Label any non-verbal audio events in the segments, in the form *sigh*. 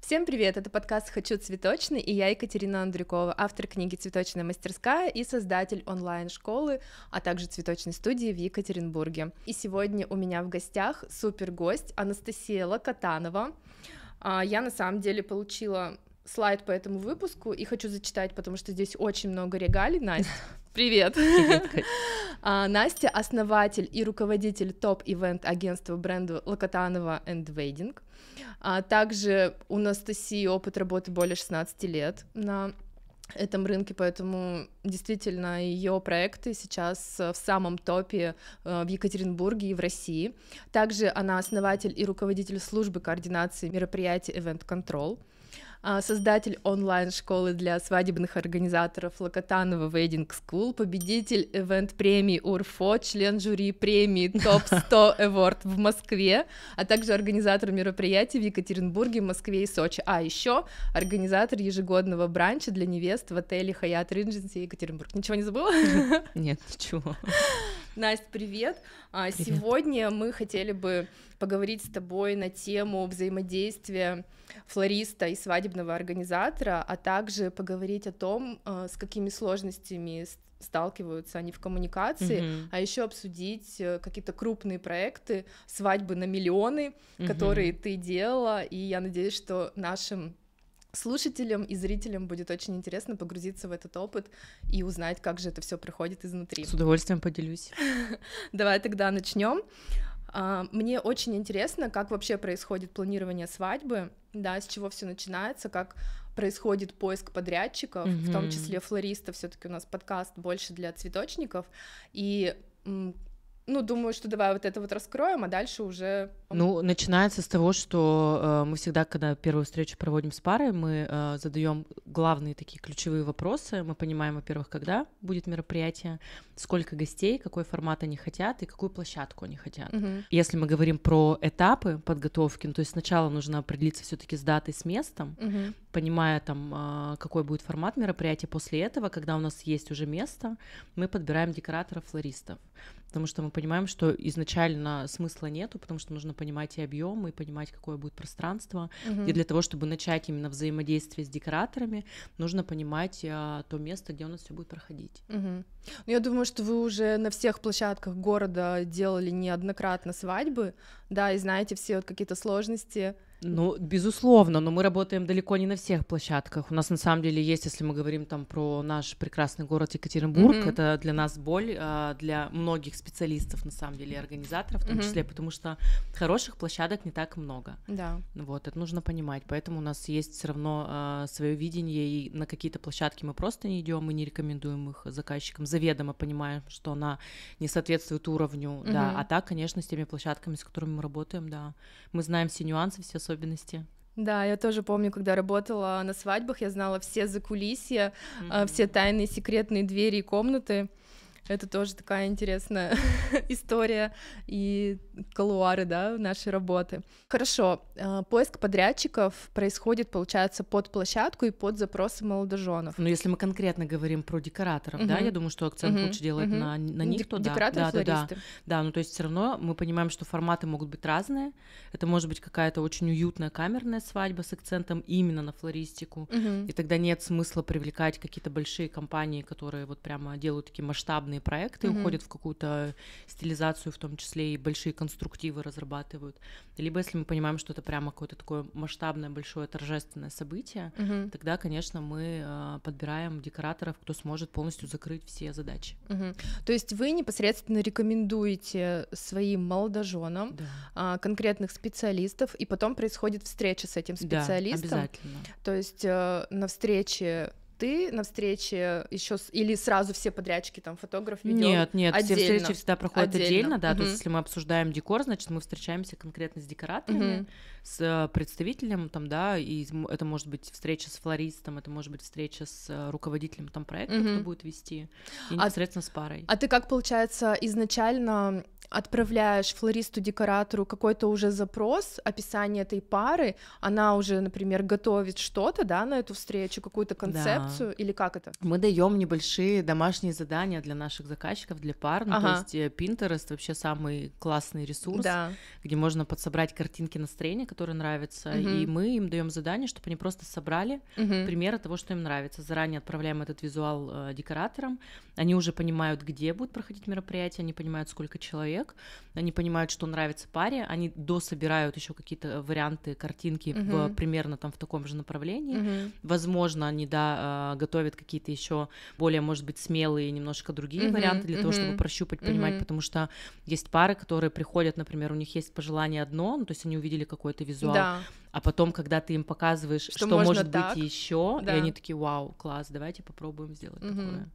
Всем привет! Это подкаст «Хочу цветочный» и я Екатерина Андрюкова, автор книги «Цветочная мастерская» и создатель онлайн-школы, а также цветочной студии в Екатеринбурге. И сегодня у меня в гостях супер гость Анастасия Локотанова. А, я на самом деле получила слайд по этому выпуску и хочу зачитать, потому что здесь очень много регалий, Настя. *laughs* Привет. Привет, *laughs* А, Настя — основатель и руководитель топ-ивент-агентства бренда Локотанова and Wedding. А также у Настасии e опыт работы более 16 лет на этом рынке, поэтому действительно ее проекты сейчас э, в самом топе э, в Екатеринбурге и в России. Также она основатель и руководитель службы координации мероприятий Event Control — а, создатель онлайн-школы для свадебных организаторов Локотанова Wedding School, победитель ивент-премии УРФО, член жюри премии *laughs* ТОП-100 Award в Москве, а также организатор мероприятий в Екатеринбурге, Москве и Сочи, а еще организатор ежегодного бранча для невест в отеле Хаят Ридженси Екатеринбург. Ничего не забыла? Нет, ничего. Настя, привет. А, привет. Сегодня мы хотели бы поговорить с тобой на тему взаимодействия флориста и свадебного организатора, а также поговорить о том, а, с какими сложностями сталкиваются они в коммуникации, mm а еще обсудить э, какие-то крупные проекты, свадьбы на миллионы, mm которые ты делала, и я надеюсь, что нашим Слушателям и зрителям будет очень интересно погрузиться в этот опыт и узнать, как же это все приходит изнутри. С удовольствием поделюсь. *laughs* Давай тогда начнем. А, мне очень интересно, как вообще происходит планирование свадьбы, да, с чего все начинается, как происходит поиск подрядчиков, mm-hmm. в том числе флористов. Все-таки у нас подкаст больше для цветочников, и ну, думаю, что давай вот это вот раскроем, а дальше уже... Ну, начинается с того, что э, мы всегда, когда первую встречу проводим с парой, мы э, задаем главные такие ключевые вопросы. Мы понимаем, во-первых, когда будет мероприятие, сколько гостей, какой формат они хотят и какую площадку они хотят. Угу. Если мы говорим про этапы подготовки, ну, то есть сначала нужно определиться все-таки с датой, с местом, угу. понимая там, э, какой будет формат мероприятия. После этого, когда у нас есть уже место, мы подбираем декораторов, флористов потому что мы понимаем, что изначально смысла нету, потому что нужно понимать и объем, и понимать, какое будет пространство. Угу. И для того, чтобы начать именно взаимодействие с декораторами, нужно понимать а, то место, где у нас все будет проходить. Угу. Ну, я думаю, что вы уже на всех площадках города делали неоднократно свадьбы да, и знаете все вот какие-то сложности. Ну, безусловно, но мы работаем далеко не на всех площадках. У нас на самом деле есть, если мы говорим там про наш прекрасный город Екатеринбург, mm-hmm. это для нас боль, а, для многих специалистов, на самом деле, и организаторов в том mm-hmm. числе, потому что хороших площадок не так много. Да. Вот, это нужно понимать. Поэтому у нас есть все равно а, свое видение, и на какие-то площадки мы просто не идем, мы не рекомендуем их заказчикам, заведомо понимаем, что она не соответствует уровню, mm-hmm. да. А так, конечно, с теми площадками, с которыми этим работаем, да. Мы знаем все нюансы, все особенности. Да, я тоже помню, когда работала на свадьбах, я знала все закулисья, mm-hmm. все тайные секретные двери и комнаты. Это тоже такая интересная *laughs* история и колуары, да, нашей работы. Хорошо, э, поиск подрядчиков происходит, получается, под площадку и под запросы молодоженов. ну если мы конкретно говорим про декораторов, угу. да, я думаю, что акцент угу. лучше делать угу. на, на них, Дек- то да. Декораторы, да, да, да. Да, ну то есть все равно мы понимаем, что форматы могут быть разные. Это может быть какая-то очень уютная камерная свадьба с акцентом именно на флористику, угу. и тогда нет смысла привлекать какие-то большие компании, которые вот прямо делают такие масштабные сложные проекты, mm-hmm. уходят в какую-то стилизацию, в том числе и большие конструктивы разрабатывают. Либо если мы понимаем, что это прямо какое-то такое масштабное, большое, торжественное событие, mm-hmm. тогда, конечно, мы э, подбираем декораторов, кто сможет полностью закрыть все задачи. Mm-hmm. То есть вы непосредственно рекомендуете своим молодоженам да. э, конкретных специалистов, и потом происходит встреча с этим специалистом. Да, обязательно. То есть э, на встрече ты на встрече еще с... или сразу все подрядчики, там, фотограф, видео? Нет, нет, отдельно. все встречи всегда проходят отдельно, отдельно да, угу. то есть если мы обсуждаем декор, значит, мы встречаемся конкретно с декораторами, угу. с э, представителем, там, да, и это может быть встреча с флористом, это может быть встреча с э, руководителем, там, проекта, угу. кто будет вести, и а непосредственно а, с парой. А ты как, получается, изначально отправляешь флористу-декоратору какой-то уже запрос, описание этой пары, она уже, например, готовит что-то, да, на эту встречу, какую-то концепцию, да. или как это? Мы даем небольшие домашние задания для наших заказчиков, для пар, ну, ага. то есть э, Pinterest вообще самый классный ресурс, да. где можно подсобрать картинки настроения, которые нравятся, угу. и мы им даем задание, чтобы они просто собрали угу. примеры того, что им нравится. Заранее отправляем этот визуал э, декораторам, они уже понимают, где будет проходить мероприятие, они понимают, сколько человек, человек, они понимают, что нравится паре, они дособирают еще какие-то варианты картинки угу. в, примерно там в таком же направлении. Угу. Возможно, они да э, готовят какие-то еще более, может быть, смелые, немножко другие угу. варианты для угу. того, чтобы прощупать, понимать, угу. потому что есть пары, которые приходят, например, у них есть пожелание одно, ну, то есть они увидели какой-то визуал. Да. А потом, когда ты им показываешь, что, что может так. быть еще, да. и они такие, вау, класс, давайте попробуем сделать угу. такое.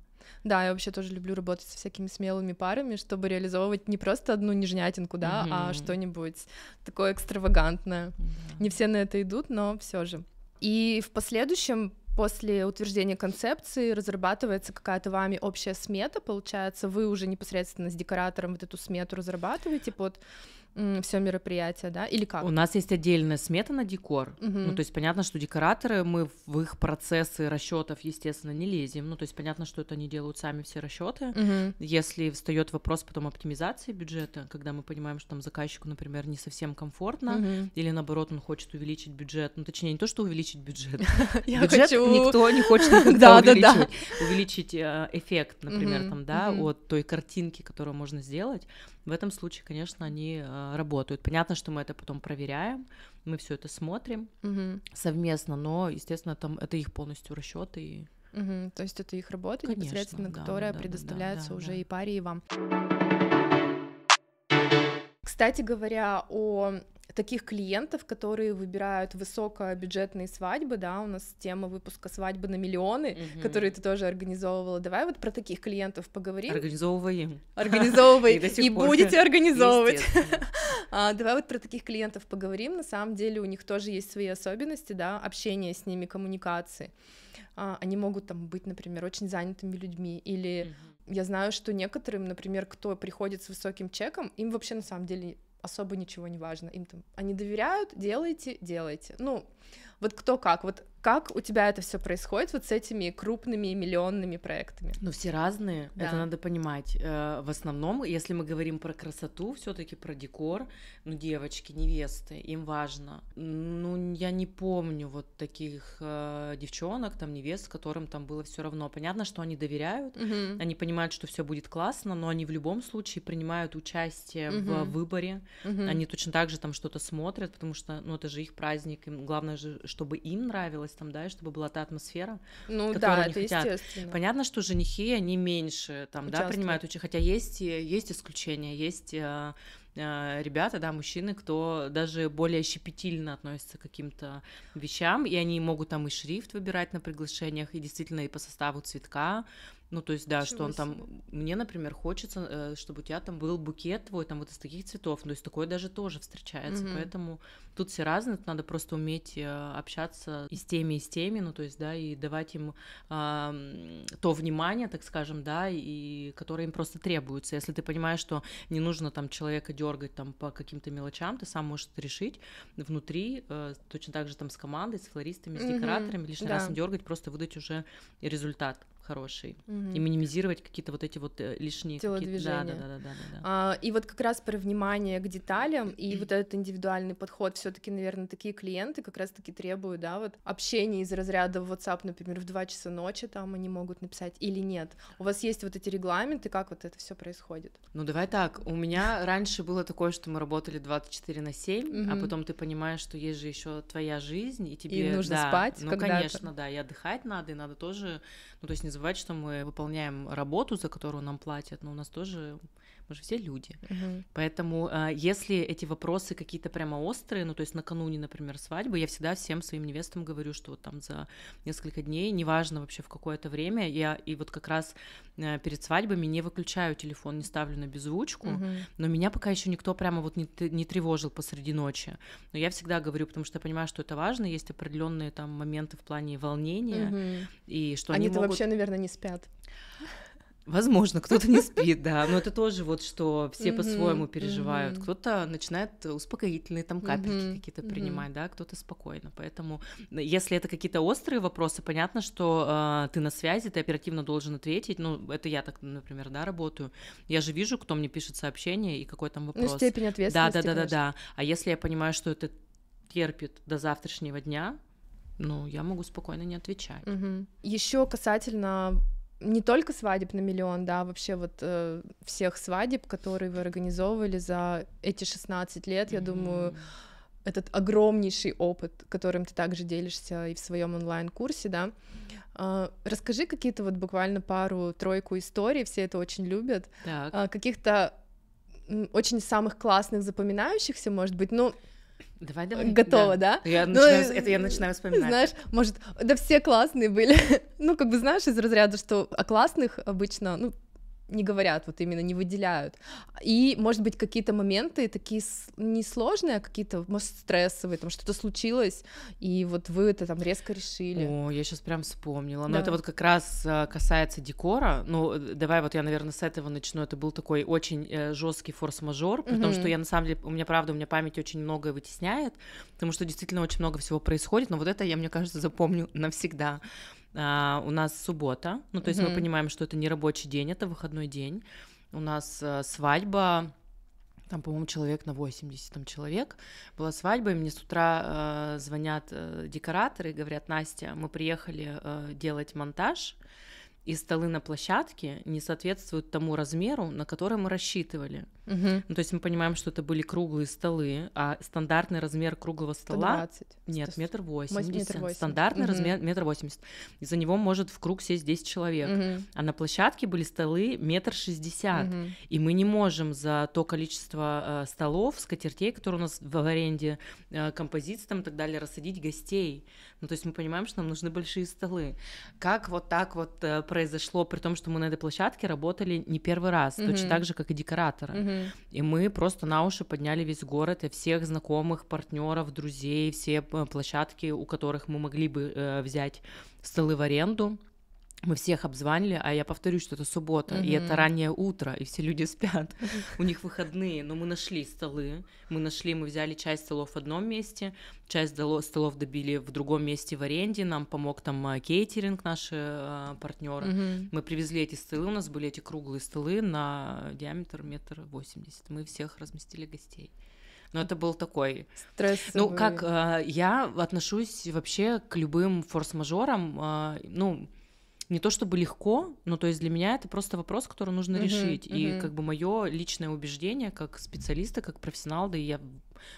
Да, я вообще тоже люблю работать со всякими смелыми парами, чтобы реализовывать не просто одну нежнятинку, да, mm-hmm. а что-нибудь такое экстравагантное. Mm-hmm. Не все на это идут, но все же. И в последующем после утверждения концепции разрабатывается какая-то вами общая смета, получается, вы уже непосредственно с декоратором вот эту смету разрабатываете под все мероприятие, да, или как? У нас есть отдельная смета на декор. Угу. Ну, то есть понятно, что декораторы, мы в их процессы расчетов, естественно, не лезем. Ну, то есть понятно, что это они делают сами все расчеты. Угу. Если встает вопрос потом оптимизации бюджета, когда мы понимаем, что там заказчику, например, не совсем комфортно, угу. или наоборот, он хочет увеличить бюджет. Ну, точнее, не то, что увеличить бюджет. *laughs* Бюджет *laughs* никто не хочет *laughs* увеличить, Увеличить э, эффект, например, там, да, от той картинки, которую можно сделать. В этом случае, конечно, они а, работают. Понятно, что мы это потом проверяем, мы все это смотрим угу. совместно, но, естественно, там это их полностью расчеты и Угу, то есть это их работа Конечно, непосредственно, да, которая да, предоставляется да, да, уже да. и паре, и вам. Кстати говоря, о таких клиентов, которые выбирают высокобюджетные свадьбы, да, у нас тема выпуска свадьбы на миллионы, угу. которые ты тоже организовывала. Давай вот про таких клиентов поговорим. Организовываем. Организовывай. *laughs* И будете организовывать. *laughs* А, давай вот про таких клиентов поговорим. На самом деле у них тоже есть свои особенности, да, общение с ними, коммуникации. А, они могут там быть, например, очень занятыми людьми или я знаю, что некоторым, например, кто приходит с высоким чеком, им вообще на самом деле особо ничего не важно. Им там, они доверяют, делайте, делайте. Ну, вот кто как. Вот как у тебя это все происходит вот с этими крупными и миллионными проектами? Ну, все разные, да. это надо понимать. Э, в основном, если мы говорим про красоту, все-таки про декор, ну, девочки, невесты, им важно. Ну, я не помню вот таких э, девчонок, там, невест, которым там было все равно. Понятно, что они доверяют, угу. они понимают, что все будет классно, но они в любом случае принимают участие угу. в выборе. Угу. Они точно так же там что-то смотрят, потому что, ну, это же их праздник, им главное же, чтобы им нравилось там, да, и чтобы была та атмосфера, ну, да, это хотят. естественно. Понятно, что женихи, они меньше там, да, принимают участие, хотя есть, э, есть исключения, есть э, э, ребята, да, мужчины, кто даже более щепетильно относится к каким-то вещам, и они могут там и шрифт выбирать на приглашениях, и действительно и по составу цветка, ну, то есть, да, Чего что он себе. там... Мне, например, хочется, э, чтобы у тебя там был букет твой, там вот из таких цветов. Ну, то есть, такое даже тоже встречается. Угу. Поэтому тут все разные, тут надо просто уметь э, общаться и с теми, и с теми, ну, то есть, да, и давать им э, то внимание, так скажем, да, и которое им просто требуется. Если ты понимаешь, что не нужно там человека дергать там по каким-то мелочам, ты сам можешь это решить внутри, э, точно так же там с командой, с флористами, с угу. декораторами, лишний да. раз не дергать, просто выдать уже результат хороший угу. и минимизировать какие-то вот эти вот э, лишние телодвижения. Да, да, да, да, да, да. А, и вот как раз про внимание к деталям и вот этот индивидуальный подход, все-таки, наверное, такие клиенты как раз-таки требуют, да, вот общение из разряда в WhatsApp, например, в 2 часа ночи там они могут написать или нет. У вас есть вот эти регламенты, как вот это все происходит? Ну давай так, у меня раньше было такое, что мы работали 24 на 7, угу. а потом ты понимаешь, что есть же еще твоя жизнь и тебе и нужно да, спать, ну конечно, да, и отдыхать надо, и надо тоже, ну то есть не забывать, что мы выполняем работу, за которую нам платят, но у нас тоже мы же все люди. Угу. Поэтому а, если эти вопросы какие-то прямо острые, ну то есть накануне, например, свадьбы, я всегда всем своим невестам говорю, что вот там за несколько дней, неважно вообще в какое-то время, я и вот как раз э, перед свадьбами не выключаю телефон, не ставлю на беззвучку, угу. но меня пока еще никто прямо вот не, не тревожил посреди ночи. Но я всегда говорю, потому что я понимаю, что это важно, есть определенные там моменты в плане волнения угу. и что они. они могут... вообще, наверное, не спят. Возможно, кто-то не спит, да, но это тоже вот, что все по-своему переживают. Кто-то начинает успокоительные там капельки какие-то принимать, да, кто-то спокойно. Поэтому, если это какие-то острые вопросы, понятно, что а, ты на связи, ты оперативно должен ответить. Ну, это я так, например, да, работаю. Я же вижу, кто мне пишет сообщение и какой там ну, вопрос. Ну, степень ответственности. Да, да, да, да, да. А если я понимаю, что это терпит до завтрашнего дня, ну, я могу спокойно не отвечать. Еще касательно не только свадеб на миллион, да, а вообще вот э, всех свадеб, которые вы организовывали за эти 16 лет, mm-hmm. я думаю, этот огромнейший опыт, которым ты также делишься и в своем онлайн-курсе, да. Э, расскажи какие-то вот буквально пару-тройку историй, все это очень любят, Э, каких-то очень самых классных, запоминающихся, может быть, ну... Но Давай, давай. Готова, да? да? Я ну, это я начинаю вспоминать. Знаешь, может, да все классные были. *laughs* ну, как бы знаешь, из разряда, что о а классных обычно, ну, не говорят, вот именно не выделяют. И, может быть, какие-то моменты такие несложные а какие-то, может, стрессовые, там что-то случилось, и вот вы это там резко решили. О, я сейчас прям вспомнила. Но это вот как раз э, касается декора. Ну, э, давай вот я, наверное, с этого начну. Это был такой очень э, жесткий форс-мажор, при угу. том, что я на самом деле, у меня правда, у меня память очень многое вытесняет, потому что действительно очень много всего происходит, но вот это я, мне кажется, запомню навсегда. А, у нас суббота, ну то есть mm-hmm. мы понимаем, что это не рабочий день, это выходной день. У нас а, свадьба, там, по-моему, человек на 80 там человек. Была свадьба, и мне с утра э, звонят э, декораторы и говорят, Настя, мы приехали э, делать монтаж и столы на площадке не соответствуют тому размеру, на который мы рассчитывали. Угу. Ну, то есть мы понимаем, что это были круглые столы, а стандартный размер круглого стола 120. нет метр восемьдесят. Стандартный угу. размер метр восемьдесят. И за него может в круг сесть 10 человек, угу. а на площадке были столы метр шестьдесят, угу. и мы не можем за то количество э, столов, скатертей, которые у нас в аренде, э, композиции там и так далее, рассадить гостей. Ну, то есть мы понимаем, что нам нужны большие столы. Как вот так вот э, произошло, при том, что мы на этой площадке работали не первый раз, mm-hmm. точно так же, как и декораторы. Mm-hmm. И мы просто на уши подняли весь город и всех знакомых, партнеров, друзей, все э, площадки, у которых мы могли бы э, взять столы в аренду мы всех обзванили, а я повторю, что это суббота, mm-hmm. и это раннее утро, и все люди спят. У них выходные, но мы нашли столы, мы нашли, мы взяли часть столов в одном месте, часть столов добили в другом месте в аренде, нам помог там э, кейтеринг наши э, партнеры. Mm-hmm. Мы привезли эти столы, у нас были эти круглые столы на диаметр метр восемьдесят. Мы всех разместили гостей. Но это был такой стрессовый. Ну как э, я отношусь вообще к любым форс-мажорам, э, ну не то чтобы легко, но то есть для меня это просто вопрос, который нужно uh-huh, решить. Uh-huh. И как бы мое личное убеждение как специалиста, как профессионала, да и я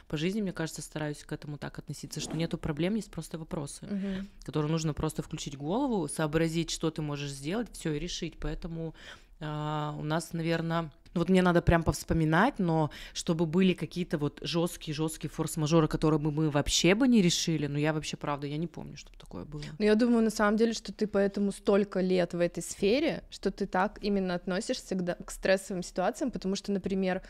по жизни, мне кажется, стараюсь к этому так относиться, что нету проблем, есть просто вопросы, uh-huh. которые нужно просто включить голову, сообразить, что ты можешь сделать, все и решить. Поэтому э, у нас, наверное ну вот мне надо прям повспоминать, но чтобы были какие-то вот жесткие-жесткие форс-мажоры, которые бы мы вообще бы не решили, но ну, я вообще, правда, я не помню, чтобы такое было. Ну я думаю, на самом деле, что ты поэтому столько лет в этой сфере, что ты так именно относишься к стрессовым ситуациям, потому что, например,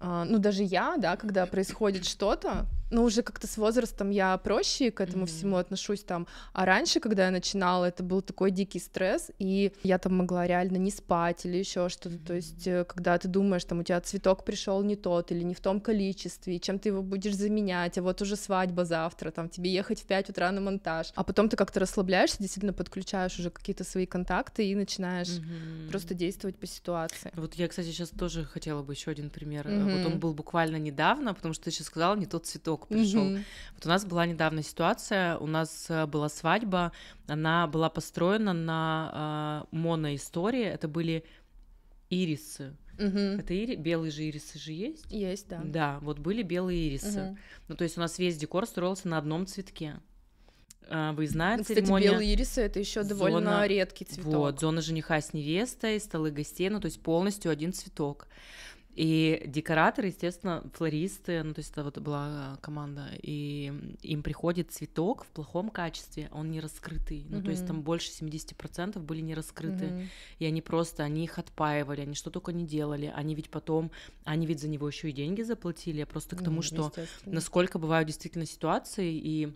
а, ну даже я, да, когда происходит что-то, ну уже как-то с возрастом я проще к этому mm-hmm. всему отношусь там. А раньше, когда я начинала, это был такой дикий стресс, и я там могла реально не спать или еще что-то. Mm-hmm. То есть, э, когда ты думаешь, там у тебя цветок пришел не тот или не в том количестве, и чем ты его будешь заменять, а вот уже свадьба завтра, там тебе ехать в 5 утра на монтаж. А потом ты как-то расслабляешься, действительно подключаешь уже какие-то свои контакты и начинаешь mm-hmm. просто действовать по ситуации. Вот я, кстати, сейчас тоже хотела бы еще один пример. Mm-hmm. Вот он был буквально недавно, потому что ты сейчас сказала не тот цветок поток пришел. Mm-hmm. Вот у нас была недавно ситуация, у нас э, была свадьба, она была построена на э, а, моноистории, это были ирисы. Угу. Это ири... белые же ирисы же есть? Есть, да. Да, вот были белые ирисы. Угу. Ну, то есть у нас весь декор строился на одном цветке. А, Выездная ну, Кстати, церемония. белые ирисы это еще довольно зона... редкий цветок. Вот, зона жениха с невестой, столы гостей, ну то есть полностью один цветок. И декораторы, естественно, флористы, ну, то есть это вот была команда, и им приходит цветок в плохом качестве, он не раскрытый, ну, mm-hmm. то есть там больше 70% были не раскрыты, mm-hmm. и они просто, они их отпаивали, они что только не делали, они ведь потом, они ведь за него еще и деньги заплатили, Я просто к тому, mm что насколько бывают действительно ситуации, и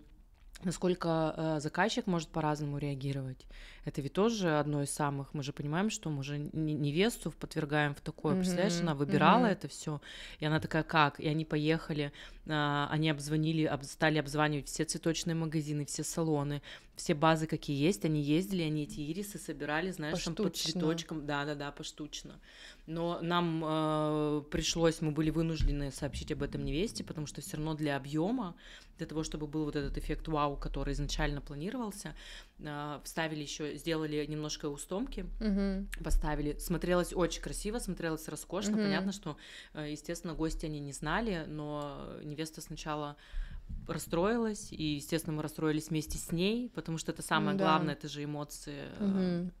насколько э, заказчик может по-разному реагировать. Это ведь тоже одно из самых. Мы же понимаем, что мы же невесту подвергаем в такое. Mm-hmm. Представляешь, она выбирала mm-hmm. это все, и она такая, как? И они поехали, а, они обзвонили, об, стали обзванивать все цветочные магазины, все салоны, все базы, какие есть. Они ездили, они эти ирисы собирали, знаешь, поштучно. там по цветочкам. Да-да-да, поштучно. Но нам э, пришлось, мы были вынуждены сообщить об этом невесте, потому что все равно для объема, для того, чтобы был вот этот эффект вау, который изначально планировался, а, вставили еще, сделали немножко устомки, угу. поставили. Смотрелось очень красиво, смотрелось роскошно. Угу. Понятно, что, э, естественно, гости они не знали, но невеста сначала расстроилась, и, естественно, мы расстроились вместе с ней, потому что это самое да. главное, это же эмоции. Угу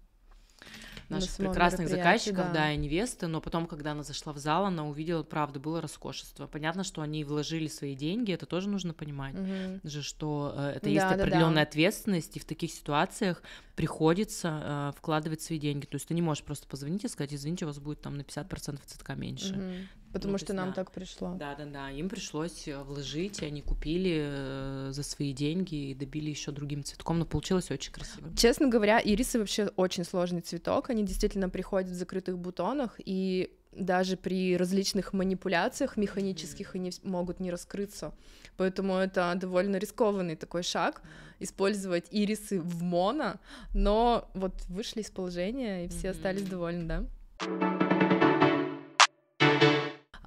наших прекрасных заказчиков, да. да, и невесты, но потом, когда она зашла в зал, она увидела, правда, было роскошество. Понятно, что они вложили свои деньги, это тоже нужно понимать, угу. же, что э, это да, есть да, определенная да. ответственность, и в таких ситуациях приходится э, вкладывать свои деньги. То есть ты не можешь просто позвонить и сказать, извините, у вас будет там на 50% цветка меньше. Угу. Потому ну, что есть, нам да. так пришло. Да, да, да. Им пришлось э, вложить, и они купили э, за свои деньги и добили еще другим цветком, но получилось очень красиво. Честно говоря, ирисы вообще очень сложный цветок. Они действительно приходят в закрытых бутонах, и даже при различных манипуляциях механических они могут не раскрыться. Поэтому это довольно рискованный такой шаг использовать ирисы в моно, но вот вышли из положения и все остались довольны, да?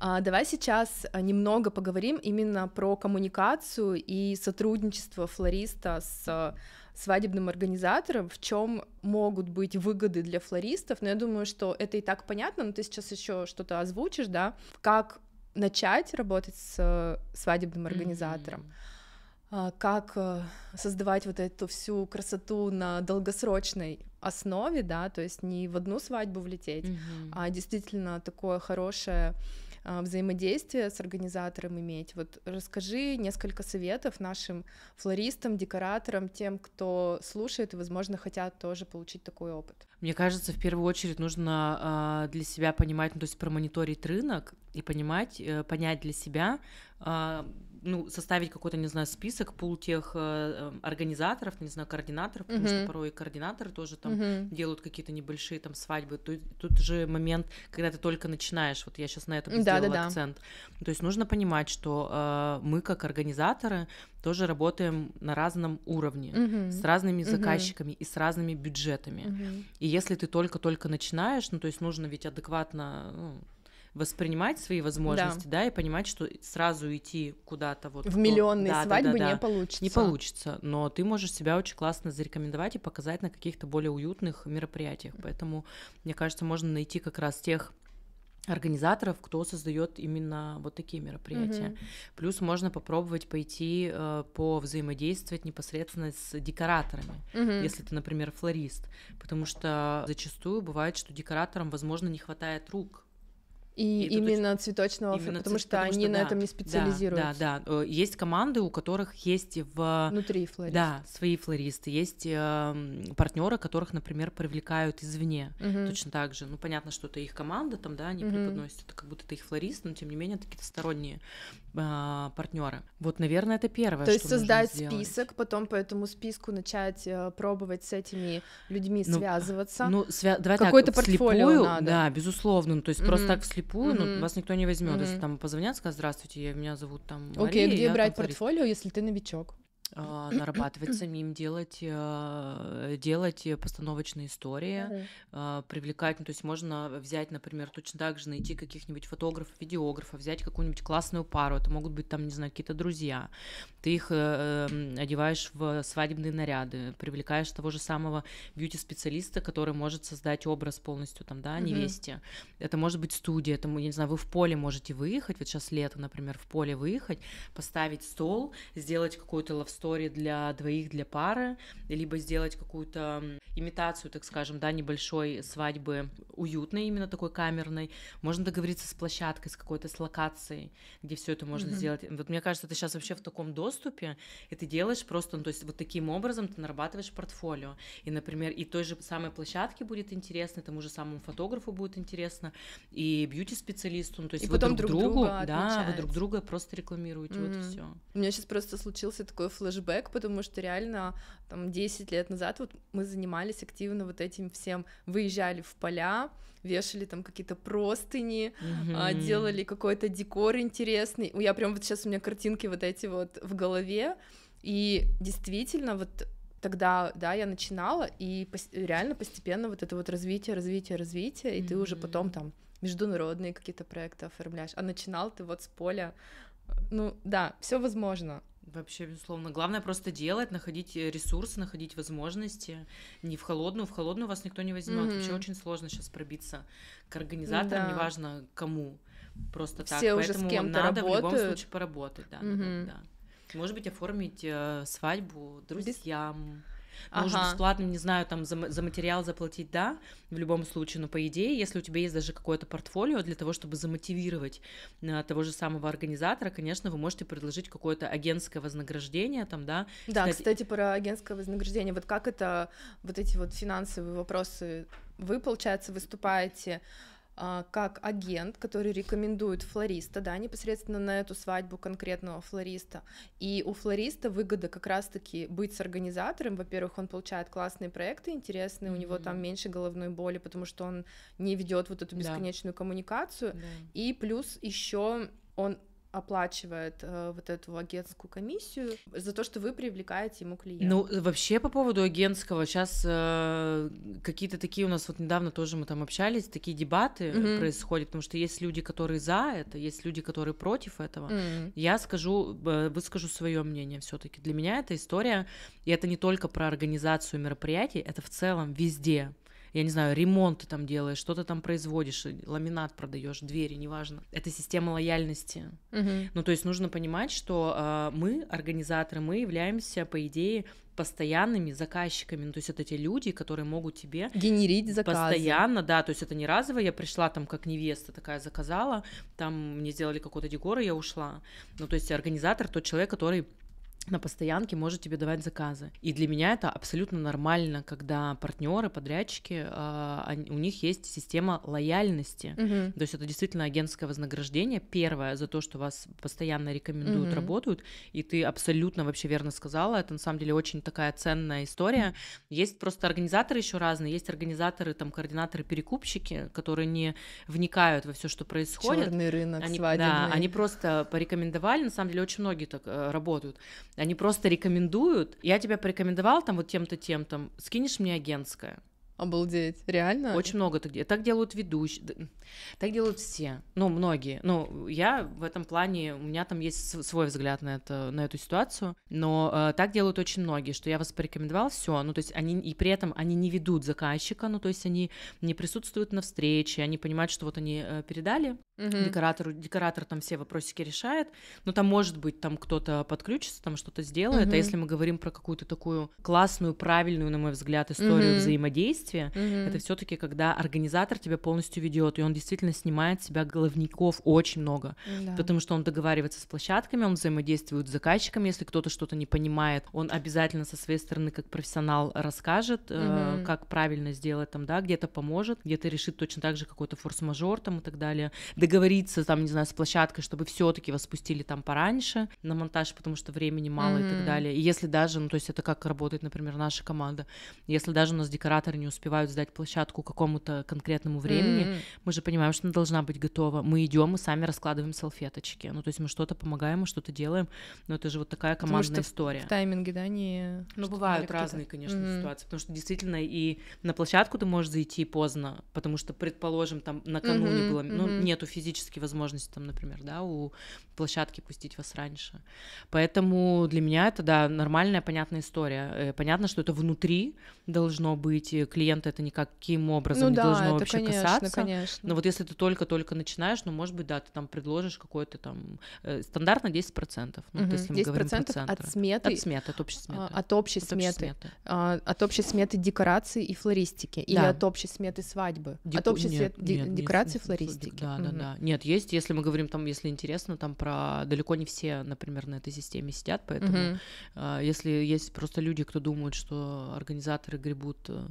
А давай сейчас а, немного поговорим именно про коммуникацию и сотрудничество флориста с а, свадебным организатором, в чем могут быть выгоды для флористов, но я думаю, что это и так понятно, но ты сейчас еще что-то озвучишь, да, как начать работать с э, свадебным организатором. А, как э, создавать вот эту всю красоту на долгосрочной основе, да, то есть не в одну свадьбу влететь, mm-hmm. а действительно такое хорошее а, взаимодействие с организатором иметь. Вот расскажи несколько советов нашим флористам, декораторам, тем, кто слушает и, возможно, хотят тоже получить такой опыт. Мне кажется, в первую очередь нужно а, для себя понимать, ну, то есть промониторить рынок и понимать, э, понять для себя, а, ну, составить какой-то, не знаю, список, пул тех э, э организаторов, не знаю, координаторов, потому mm-hmm. что порой координаторы тоже там mm-hmm. делают какие-то небольшие там свадьбы. Тут, тут же момент, когда ты только начинаешь, вот я сейчас на этом да, да, да. акцент. То есть нужно понимать, что э, мы как организаторы тоже работаем на разном уровне, mm-hmm. с разными заказчиками mm-hmm. и с разными бюджетами. Mm-hmm. И если ты только-только начинаешь, ну, то есть нужно ведь адекватно... Ну, воспринимать свои возможности, да, да и понимать, что сразу идти куда-то вот в ну, миллионные да, свадьбы да, да, да, не получится. Не получится, но ты можешь себя очень классно зарекомендовать и показать на каких-то более уютных мероприятиях, поэтому мне кажется, можно найти как раз тех организаторов, кто создает именно вот такие мероприятия. Угу. Плюс можно попробовать пойти э, по взаимодействовать непосредственно с декораторами, угу. если ты, например, флорист, потому что зачастую бывает, что декораторам, возможно, не хватает рук и, и именно тут, цветочного, именно потому цвет, что потому они что, на да, этом не специализируются. Да, да, да. Э, есть команды, у которых есть в... Э, Внутри флористы. Да, свои флористы. Есть э, партнеры, которых, например, привлекают извне. Угу. Точно так же. Ну, понятно, что это их команда, там, да, они угу. преподносят, это как будто это их флорист, но тем не менее, это какие-то сторонние а, партнера. Вот, наверное, это первое. То есть создать список, потом по этому списку начать э, пробовать с этими людьми ну, связываться. Ну, свя... давай Какое-то так, вслепую, надо. да, безусловно. Ну, то есть mm-hmm. просто так вслепую, mm-hmm. ну, вас никто не возьмет. Mm-hmm. Если там позвонят, сказать, здравствуйте, я, меня зовут там Окей, okay, где брать портфолио, если ты новичок? А, нарабатывать самим, делать, э, делать постановочные истории, mm-hmm. привлекать, ну, то есть можно взять, например, точно так же найти каких-нибудь фотографов, видеографов, взять какую-нибудь классную пару, это могут быть там, не знаю, какие-то друзья, ты их э, эм, одеваешь в свадебные наряды, привлекаешь того же самого бьюти-специалиста, который может создать образ полностью там, да, невесте, mm-hmm. это может быть студия, это, я не знаю, вы в поле можете выехать, вот сейчас лето, например, в поле выехать, поставить стол, сделать какую-то ловсту истории для двоих, для пары, либо сделать какую-то имитацию, так скажем, да, небольшой свадьбы, уютной именно такой камерной. Можно договориться с площадкой, с какой-то с локацией, где все это можно mm-hmm. сделать. Вот мне кажется, ты сейчас вообще в таком доступе, и ты делаешь просто, ну, то есть вот таким образом ты нарабатываешь портфолио. И, например, и той же самой площадке будет интересно, и тому же самому фотографу будет интересно, и бьюти-специалисту, ну, то есть и вы потом друг, друг друга, друга да, вы друг друга просто рекламируете, mm-hmm. вот и все. У меня сейчас просто случился такой флеш флешбэк, потому что реально там 10 лет назад вот мы занимались активно вот этим всем, выезжали в поля, вешали там какие-то простыни, mm-hmm. делали какой-то декор интересный. Я прям вот сейчас у меня картинки вот эти вот в голове, и действительно вот тогда, да, я начинала, и пос- реально постепенно вот это вот развитие, развитие, развитие, и mm-hmm. ты уже потом там международные какие-то проекты оформляешь, а начинал ты вот с поля, ну да, все возможно. Вообще, безусловно. Главное просто делать, находить э, ресурсы, находить возможности. Не в холодную, в холодную вас никто не возьмет. Mm-hmm. Вообще очень сложно сейчас пробиться к организаторам, да. неважно кому. Просто Все так. Уже Поэтому с кем-то надо работают. в любом случае поработать, да, mm-hmm. да, да, Может быть, оформить э, свадьбу друзьям. Без ага. Может, бесплатно не знаю, там за, за материал заплатить, да, в любом случае, но по идее, если у тебя есть даже какое-то портфолио для того, чтобы замотивировать э, того же самого организатора, конечно, вы можете предложить какое-то агентское вознаграждение там, да. Да, кстати, кстати про агентское вознаграждение, вот как это, вот эти вот финансовые вопросы, вы, получается, выступаете а, как агент, который рекомендует флориста, да, непосредственно на эту свадьбу конкретного флориста. И у флориста выгода как раз-таки быть с организатором. Во-первых, он получает классные проекты, интересные, mm-hmm. у него там меньше головной боли, потому что он не ведет вот эту бесконечную да. коммуникацию. Да. И плюс еще он оплачивает э, вот эту агентскую комиссию за то, что вы привлекаете ему клиента. Ну, э, вообще по поводу агентского, сейчас э, какие-то такие у нас вот недавно тоже мы там общались, такие дебаты mm-hmm. происходят, потому что есть люди, которые за это, есть люди, которые против этого. Mm-hmm. Я скажу, э, выскажу свое мнение все-таки. Для меня эта история, и это не только про организацию мероприятий, это в целом везде я не знаю, ремонт ты там делаешь, что-то там производишь, ламинат продаешь, двери, неважно. Это система лояльности. Угу. Ну, то есть нужно понимать, что э, мы, организаторы, мы являемся, по идее, постоянными заказчиками, ну, то есть это те люди, которые могут тебе генерить заказы. Постоянно, да, то есть это не разово, я пришла там как невеста такая заказала, там мне сделали какой-то декор, и я ушла. Ну, то есть организатор тот человек, который на постоянке может тебе давать заказы. И для меня это абсолютно нормально, когда партнеры, подрядчики, э, они, у них есть система лояльности. Угу. То есть это действительно агентское вознаграждение. Первое за то, что вас постоянно рекомендуют, угу. работают. И ты абсолютно вообще верно сказала. Это на самом деле очень такая ценная история. Угу. Есть просто организаторы еще разные. Есть организаторы, там, координаторы, перекупщики, которые не вникают во все, что происходит. Черный рынок, они, свадебный. Да, они просто порекомендовали. На самом деле очень многие так э, работают. Они просто рекомендуют. Я тебя порекомендовал там вот тем-то, тем-то, скинешь мне агентское. Обалдеть, реально? Очень много так делают. Так делают ведущие, так делают все, ну, многие. Ну, я в этом плане, у меня там есть свой взгляд на, это, на эту ситуацию, но э, так делают очень многие, что я вас порекомендовал, все, ну, то есть они, и при этом они не ведут заказчика, ну, то есть они не присутствуют на встрече, они понимают, что вот они э, передали, Угу. Декоратор, декоратор там все вопросики решает, но там может быть там кто-то подключится, там что-то сделает. Угу. А если мы говорим про какую-то такую классную, правильную, на мой взгляд, историю угу. взаимодействия, угу. это все-таки когда организатор тебя полностью ведет, и он действительно снимает с себя головников очень много, да. потому что он договаривается с площадками, он взаимодействует с заказчиком, если кто-то что-то не понимает, он обязательно со своей стороны как профессионал расскажет, угу. э, как правильно сделать там, да, где-то поможет, где-то решит точно так же какой-то форс-мажор там и так далее договориться там, не знаю, с площадкой, чтобы все-таки вас спустили там пораньше на монтаж, потому что времени мало mm-hmm. и так далее. И если даже, ну то есть это как работает, например, наша команда, если даже у нас декораторы не успевают сдать площадку какому-то конкретному времени, mm-hmm. мы же понимаем, что она должна быть готова. Мы идем и сами раскладываем салфеточки. Ну то есть мы что-то помогаем, мы что-то делаем, но это же вот такая командная история. В тайминге, да, не. Ну бывают разные, конечно, mm-hmm. ситуации, потому что действительно и на площадку ты можешь зайти поздно, потому что предположим там накануне mm-hmm. было, ну mm-hmm. нету физически физические возможности, там, например, да, у площадки пустить вас раньше. Поэтому для меня это, да, нормальная, понятная история. Э, понятно, что это внутри должно быть, клиента это никаким образом ну, не да, должно это, вообще конечно, касаться. Конечно. Но вот если ты только-только начинаешь, ну, может быть, да, ты там предложишь какой-то там э, стандартно 10%. Ну, угу. вот если мы 10% говорим процентов от сметы. От сметы, от общей а, сметы. От общей от сметы. Общей сметы. А, от общей сметы декорации и флористики. Да. Или от общей сметы свадьбы. Дек... От общей нет, сметы нет, декорации нет, флористики. Да, угу. да, да нет, есть, если мы говорим там, если интересно, там про далеко не все, например, на этой системе сидят, поэтому угу. если есть просто люди, кто думают, что организаторы гребут э,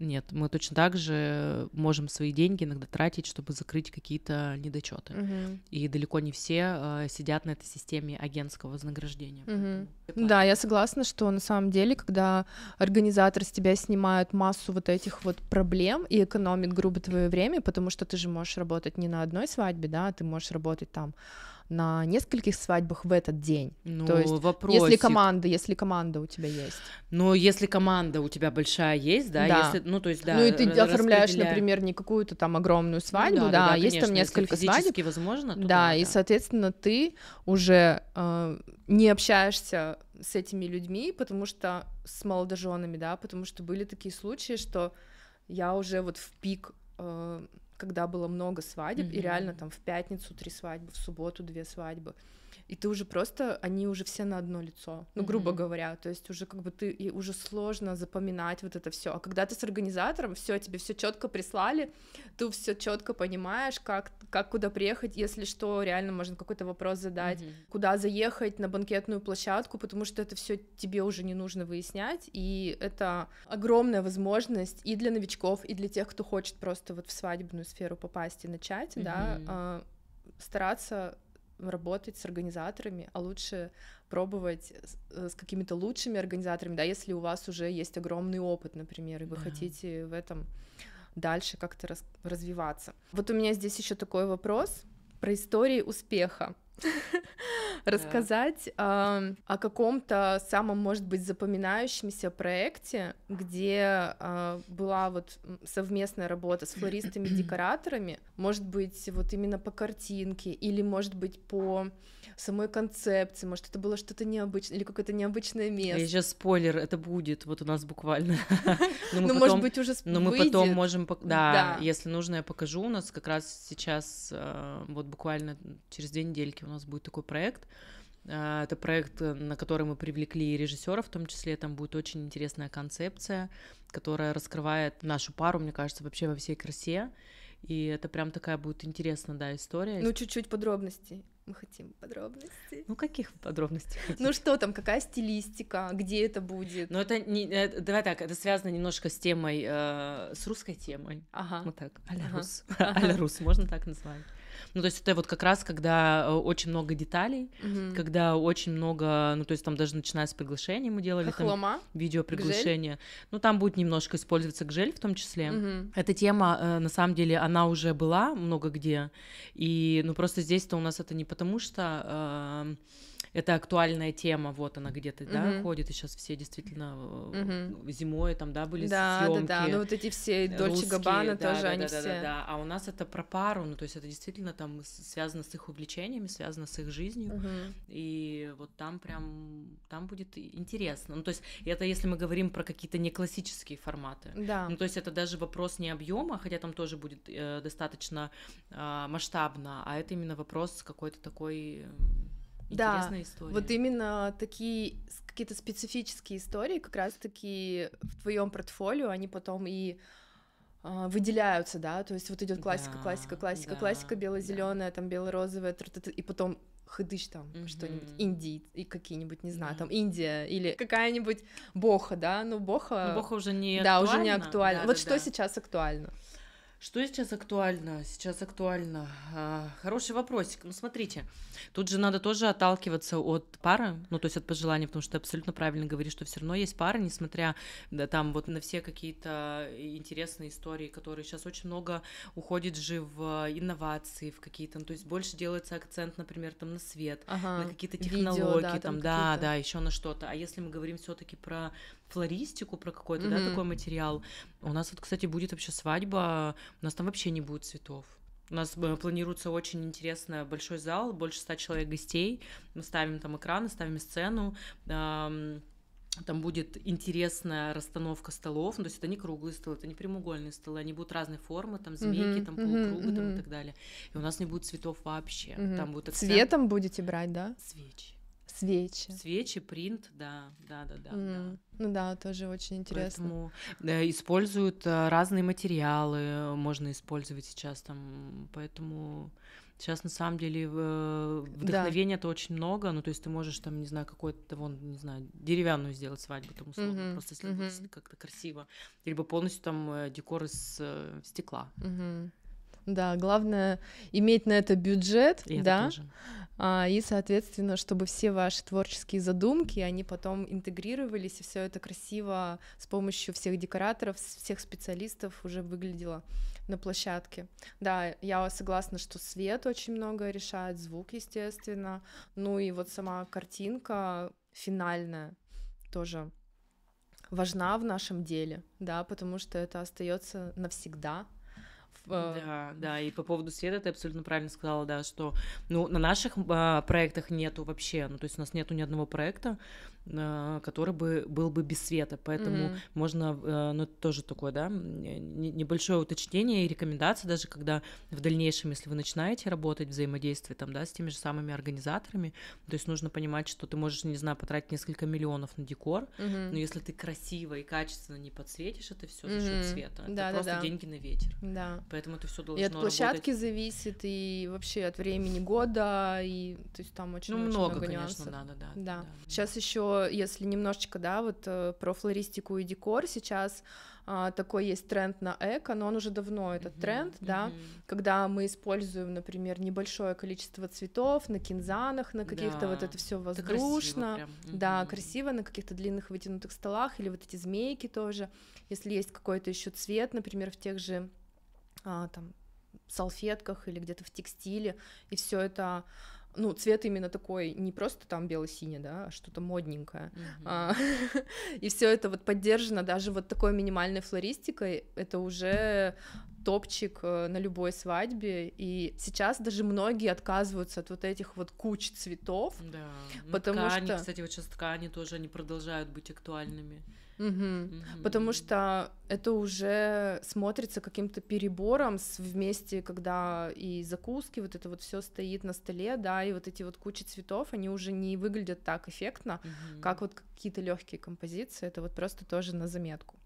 нет, мы точно так же можем свои деньги иногда тратить, чтобы закрыть какие-то недочеты. Угу. И далеко не все э, сидят на этой системе агентского вознаграждения. Угу. Да, я согласна, что на самом деле, когда организатор с тебя снимает массу вот этих вот проблем и экономит грубо твое время, потому что ты же можешь работать не на одной свадьбе, да, а ты можешь работать там на нескольких свадьбах в этот день. Ну, То есть, вопросик. если команда, если команда у тебя есть. Ну, если команда у тебя большая есть, да, да. если, ну, то есть, да. Ну, и ты оформляешь, например, не какую-то там огромную ну свадьбу, ну, да, да, да, да есть там несколько если свадеб. возможно, то да, да, и, соответственно, ты уже э, не общаешься с этими людьми, потому что с молодоженами, да, потому что были такие случаи, что я уже вот в пик э, когда было много свадеб, mm-hmm. и реально там в пятницу три свадьбы, в субботу две свадьбы и ты уже просто, они уже все на одно лицо, ну, грубо mm-hmm. говоря, то есть уже как бы ты, и уже сложно запоминать вот это все, а когда ты с организатором, все тебе все четко прислали, ты все четко понимаешь, как, как куда приехать, если что, реально можно какой-то вопрос задать, mm-hmm. куда заехать на банкетную площадку, потому что это все тебе уже не нужно выяснять, и это огромная возможность и для новичков, и для тех, кто хочет просто вот в свадебную сферу попасть и начать, mm-hmm. да, а, стараться работать с организаторами, а лучше пробовать э, с, какими-то лучшими организаторами, да, если у вас уже есть огромный опыт, например, и вы да. хотите в этом дальше как-то раз, развиваться. Вот у меня здесь еще такой вопрос про истории успеха. *laughs* рассказать э, о каком-то самом, может быть, запоминающемся проекте, где э, была вот совместная работа с флористами-декораторами, *clears throat* может быть, вот именно по картинке или, может быть, по самой концепции, может, это было что-то необычное или какое-то необычное место. Я сейчас спойлер, это будет вот у нас буквально. *laughs* *laughs* Ну, может быть, уже Но мы потом можем, да, если нужно, я покажу. У нас как раз сейчас, а, вот буквально через две недельки у нас будет такой проект. А, это проект, э, на который мы привлекли режиссера, в том числе там будет очень интересная концепция, которая раскрывает нашу пару, мне кажется, вообще во всей красе. И это прям такая будет интересная, да, история. Ну, чуть-чуть подробностей. Мы хотим подробностей. Ну, каких подробностей? Хотите? Ну, что там, какая стилистика, где это будет? Ну, это не... Это, давай так, это связано немножко с темой, э, с русской темой. Ага. Вот так, а-ля ага. рус. Ага. рус, можно так назвать. Ну, то есть это вот как раз, когда э, очень много деталей, угу. когда очень много, ну, то есть там даже начиная с приглашения мы делали Хохлома, там видео приглашение. Ну, там будет немножко использоваться гжель в том числе. Угу. Эта тема, э, на самом деле, она уже была много где, и, ну, просто здесь-то у нас это не потому, что... Э, это актуальная тема, вот она где-то, угу. да, ходит, и сейчас все действительно угу. зимой там, да, были да, съемки. Да, да, да ну вот эти все э, Дольче Габбана да, тоже, да, они да, все. Да, да, да, а у нас это про пару, ну то есть это действительно там связано с их увлечениями, связано с их жизнью, угу. и вот там прям, там будет интересно. Ну то есть это если мы говорим про какие-то не классические форматы. Да. Ну то есть это даже вопрос не объема, хотя там тоже будет э, достаточно э, масштабно, а это именно вопрос какой-то такой интересные да, истории. Вот именно такие какие-то специфические истории, как раз-таки в твоем портфолио, они потом и а, выделяются, да, то есть вот идет классика, да, классика, классика, да, классика, бело-зеленая, да. там бело-розовая, и потом хыдыч там mm-hmm. что-нибудь Индии и какие-нибудь, не знаю, mm-hmm. там Индия или какая-нибудь Боха, да, ну Боха. Ну, Боха уже не. Да, актуально. уже не актуально. Да, вот да, что да. сейчас актуально? Что сейчас актуально? Сейчас актуально. А, хороший вопросик. Ну, смотрите, тут же надо тоже отталкиваться от пары, ну, то есть от пожеланий, потому что ты абсолютно правильно говоришь, что все равно есть пара, несмотря да, там вот на все какие-то интересные истории, которые сейчас очень много уходит же в инновации, в какие-то, ну, то есть больше делается акцент, например, там на свет, ага, на какие-то технологии, видео, да, там, там да, да, еще на что-то. А если мы говорим все-таки про флористику, про какой-то, mm-hmm. да, такой материал. У нас вот, кстати, будет вообще свадьба, у нас там вообще не будет цветов. У нас э, планируется очень интересно большой зал, больше ста человек гостей. Мы ставим там экраны, ставим сцену. Там будет интересная расстановка столов, ну, то есть это не круглые столы, это не прямоугольные столы, они будут разной формы, там змейки, mm-hmm, там полукруга, mm-hmm. там и так далее. И у нас не будет цветов вообще. Mm-hmm. Там будет акцент... Цветом будете брать, да? Свечи. Свечи. Свечи, принт, да, да, да, да. Mm. да. Ну да, тоже очень интересно. Поэтому э, используют э, разные материалы, можно использовать сейчас там, поэтому сейчас на самом деле э, вдохновения да. очень много, ну то есть ты можешь там, не знаю, какой то вон, не знаю, деревянную сделать свадьбу там условно, mm-hmm. просто если mm-hmm. как-то красиво, либо полностью там декор из стекла. Mm-hmm. Да, главное иметь на это бюджет, и да. Это тоже. А, и, соответственно, чтобы все ваши творческие задумки, они потом интегрировались, и все это красиво с помощью всех декораторов, всех специалистов уже выглядело на площадке. Да, я согласна, что свет очень много решает, звук, естественно, ну и вот сама картинка финальная тоже важна в нашем деле, да, потому что это остается навсегда Э, да, да, и по поводу света ты абсолютно правильно сказала, да, что ну, на наших а, проектах нету вообще, ну, то есть у нас нету ни одного проекта, а, который бы был бы без света. Поэтому mm-hmm. можно, а, ну, тоже такое, да, небольшое уточнение и рекомендация, даже когда в дальнейшем, если вы начинаете работать, взаимодействие там, да, с теми же самыми организаторами, то есть нужно понимать, что ты можешь, не знаю, потратить несколько миллионов на декор, mm-hmm. но если ты красиво и качественно не подсветишь это все mm-hmm. за счет света, да, это да, просто да. деньги на ветер. Да. Поэтому это все должно И от площадки работать. зависит, и вообще от времени года, и то есть там очень, ну, очень много, много конечно, нюансов. Да, да, да, да. да. Сейчас еще если немножечко, да, вот э, про флористику и декор сейчас а, такой есть тренд на эко, но он уже давно этот mm-hmm. тренд, да, mm-hmm. когда мы используем, например, небольшое количество цветов на кинзанах, на каких-то да. вот это все воздушно, это красиво да, mm-hmm. красиво на каких-то длинных вытянутых столах или вот эти змейки тоже, если есть какой-то еще цвет, например, в тех же а, там салфетках или где-то в текстиле, и все это ну, цвет именно такой, не просто там бело-синий, да, а что-то модненькое. Mm-hmm. А, *laughs* и все это вот поддержано даже вот такой минимальной флористикой, это уже топчик э, на любой свадьбе, и сейчас даже многие отказываются от вот этих вот куч цветов, да. ну, потому ткани, что... кстати, вот сейчас ткани тоже, они продолжают быть актуальными. Угу. mm Потому что это уже смотрится каким-то перебором с, вместе, когда и закуски, вот это вот все стоит на столе, да, и вот эти вот кучи цветов, они уже не выглядят так эффектно, угу. как вот какие-то легкие композиции. Это вот просто тоже на заметку.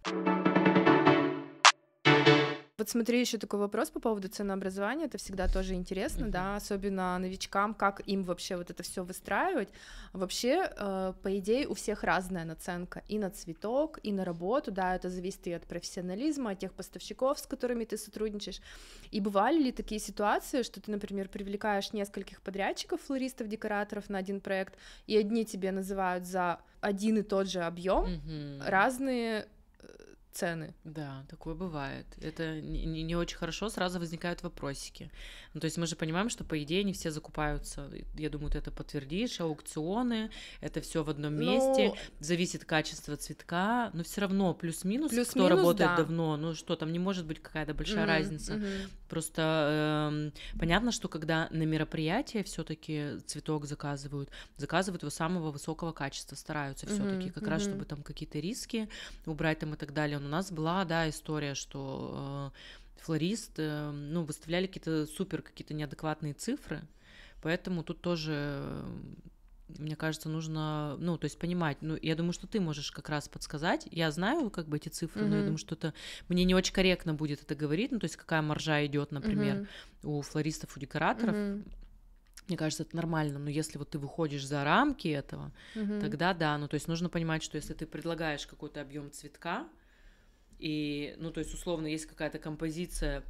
Вот смотри, еще такой вопрос по поводу ценообразования. Это всегда тоже интересно, mm-hmm. да, особенно новичкам, как им вообще вот это все выстраивать. Вообще, э, по идее, у всех разная наценка и на цветок, и на работу, да, это зависит и от профессионализма, от тех поставщиков, с которыми ты сотрудничаешь. И бывали ли такие ситуации, что ты, например, привлекаешь нескольких подрядчиков, флористов, декораторов на один проект, и одни тебе называют за один и тот же объем mm-hmm. разные цены. Да, такое бывает. Это не, не очень хорошо, сразу возникают вопросики. Ну, то есть мы же понимаем, что по идее не все закупаются. Я думаю, ты это подтвердишь. Аукционы, это все в одном ну... месте, зависит качество цветка, но все равно плюс-минус, плюс кто работает да. давно, ну что там, не может быть какая-то большая mm-hmm, разница. Mm-hmm. Просто э, понятно, что когда на мероприятие все-таки цветок заказывают, заказывают его самого высокого качества, стараются mm-hmm, все-таки как mm-hmm. раз, чтобы там какие-то риски убрать там и так далее у нас была, да, история, что э, флорист, э, ну, выставляли какие-то супер, какие-то неадекватные цифры, поэтому тут тоже э, мне кажется, нужно, ну, то есть понимать, ну, я думаю, что ты можешь как раз подсказать, я знаю как бы эти цифры, mm-hmm. но я думаю, что это мне не очень корректно будет это говорить, ну, то есть какая маржа идет, например, mm-hmm. у флористов, у декораторов, mm-hmm. Мне кажется, это нормально, но если вот ты выходишь за рамки этого, угу. тогда да, ну то есть нужно понимать, что если ты предлагаешь какой-то объем цветка, и, ну, то есть, условно, есть какая-то композиция,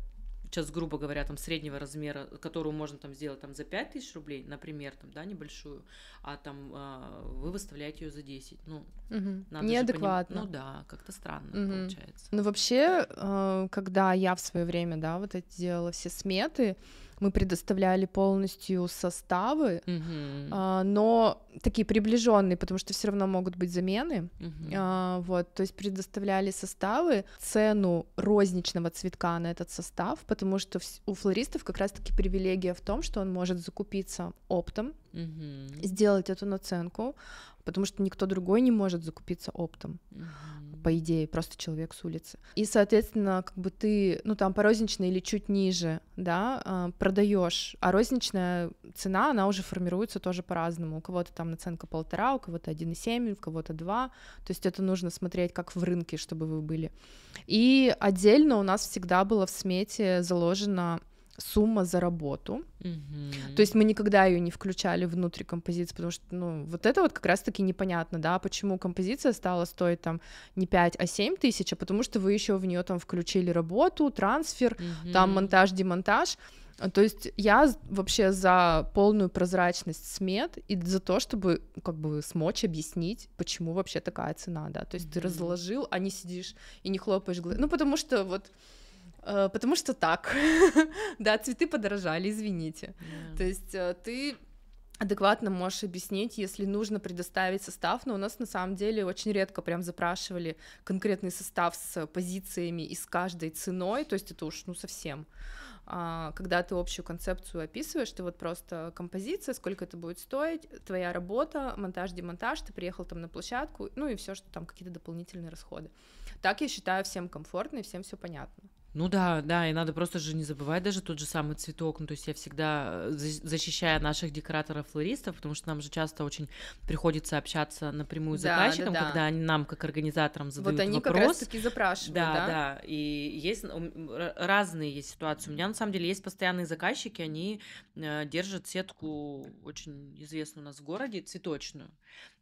сейчас, грубо говоря, там, среднего размера, которую можно там сделать там за 5 тысяч рублей, например, там, да, небольшую, а там э, вы выставляете ее за 10, ну, угу. надо Неадекватно. Поним... Ну да, как-то странно угу. получается. Ну, вообще, э, когда я в свое время, да, вот это делала все сметы, мы предоставляли полностью составы, mm-hmm. а, но такие приближенные, потому что все равно могут быть замены. Mm-hmm. А, вот, то есть предоставляли составы, цену розничного цветка на этот состав, потому что у флористов как раз-таки привилегия в том, что он может закупиться оптом, mm-hmm. сделать эту наценку, потому что никто другой не может закупиться оптом. Mm-hmm по идее, просто человек с улицы. И, соответственно, как бы ты, ну там по розничной или чуть ниже, да, а, продаешь, а розничная цена, она уже формируется тоже по-разному. У кого-то там наценка полтора, у кого-то 1,7, у кого-то 2, то есть это нужно смотреть как в рынке, чтобы вы были. И отдельно у нас всегда было в смете заложено сумма за работу. Угу. То есть мы никогда ее не включали внутрь композиции, потому что, ну, вот это вот как раз-таки непонятно, да, почему композиция стала стоить там не 5, а 7 тысяч, а потому что вы еще в нее там включили работу, трансфер, угу. там монтаж, демонтаж. То есть я вообще за полную прозрачность смет и за то, чтобы как бы смочь объяснить, почему вообще такая цена, да. То есть mm-hmm. ты разложил, а не сидишь и не хлопаешь глазами. Ну, потому что вот Э, потому что так, *laughs* да, цветы подорожали, извините. Yeah. То есть э, ты адекватно можешь объяснить, если нужно предоставить состав, но у нас на самом деле очень редко прям запрашивали конкретный состав с позициями и с каждой ценой, то есть это уж ну совсем. А, когда ты общую концепцию описываешь, ты вот просто композиция, сколько это будет стоить, твоя работа, монтаж, демонтаж, ты приехал там на площадку, ну и все, что там какие-то дополнительные расходы. Так я считаю всем комфортно и всем все понятно. Ну да, да, и надо просто же не забывать даже тот же самый цветок. Ну, то есть я всегда э, защищаю наших декораторов-флористов, потому что нам же часто очень приходится общаться напрямую с да, заказчиком, да, да. когда они нам, как организаторам, задают вопрос. Вот они вопрос. как раз-таки запрашивают, да, да? Да, и есть разные есть ситуации. У меня, на самом деле, есть постоянные заказчики, они э, держат сетку очень известную у нас в городе, цветочную.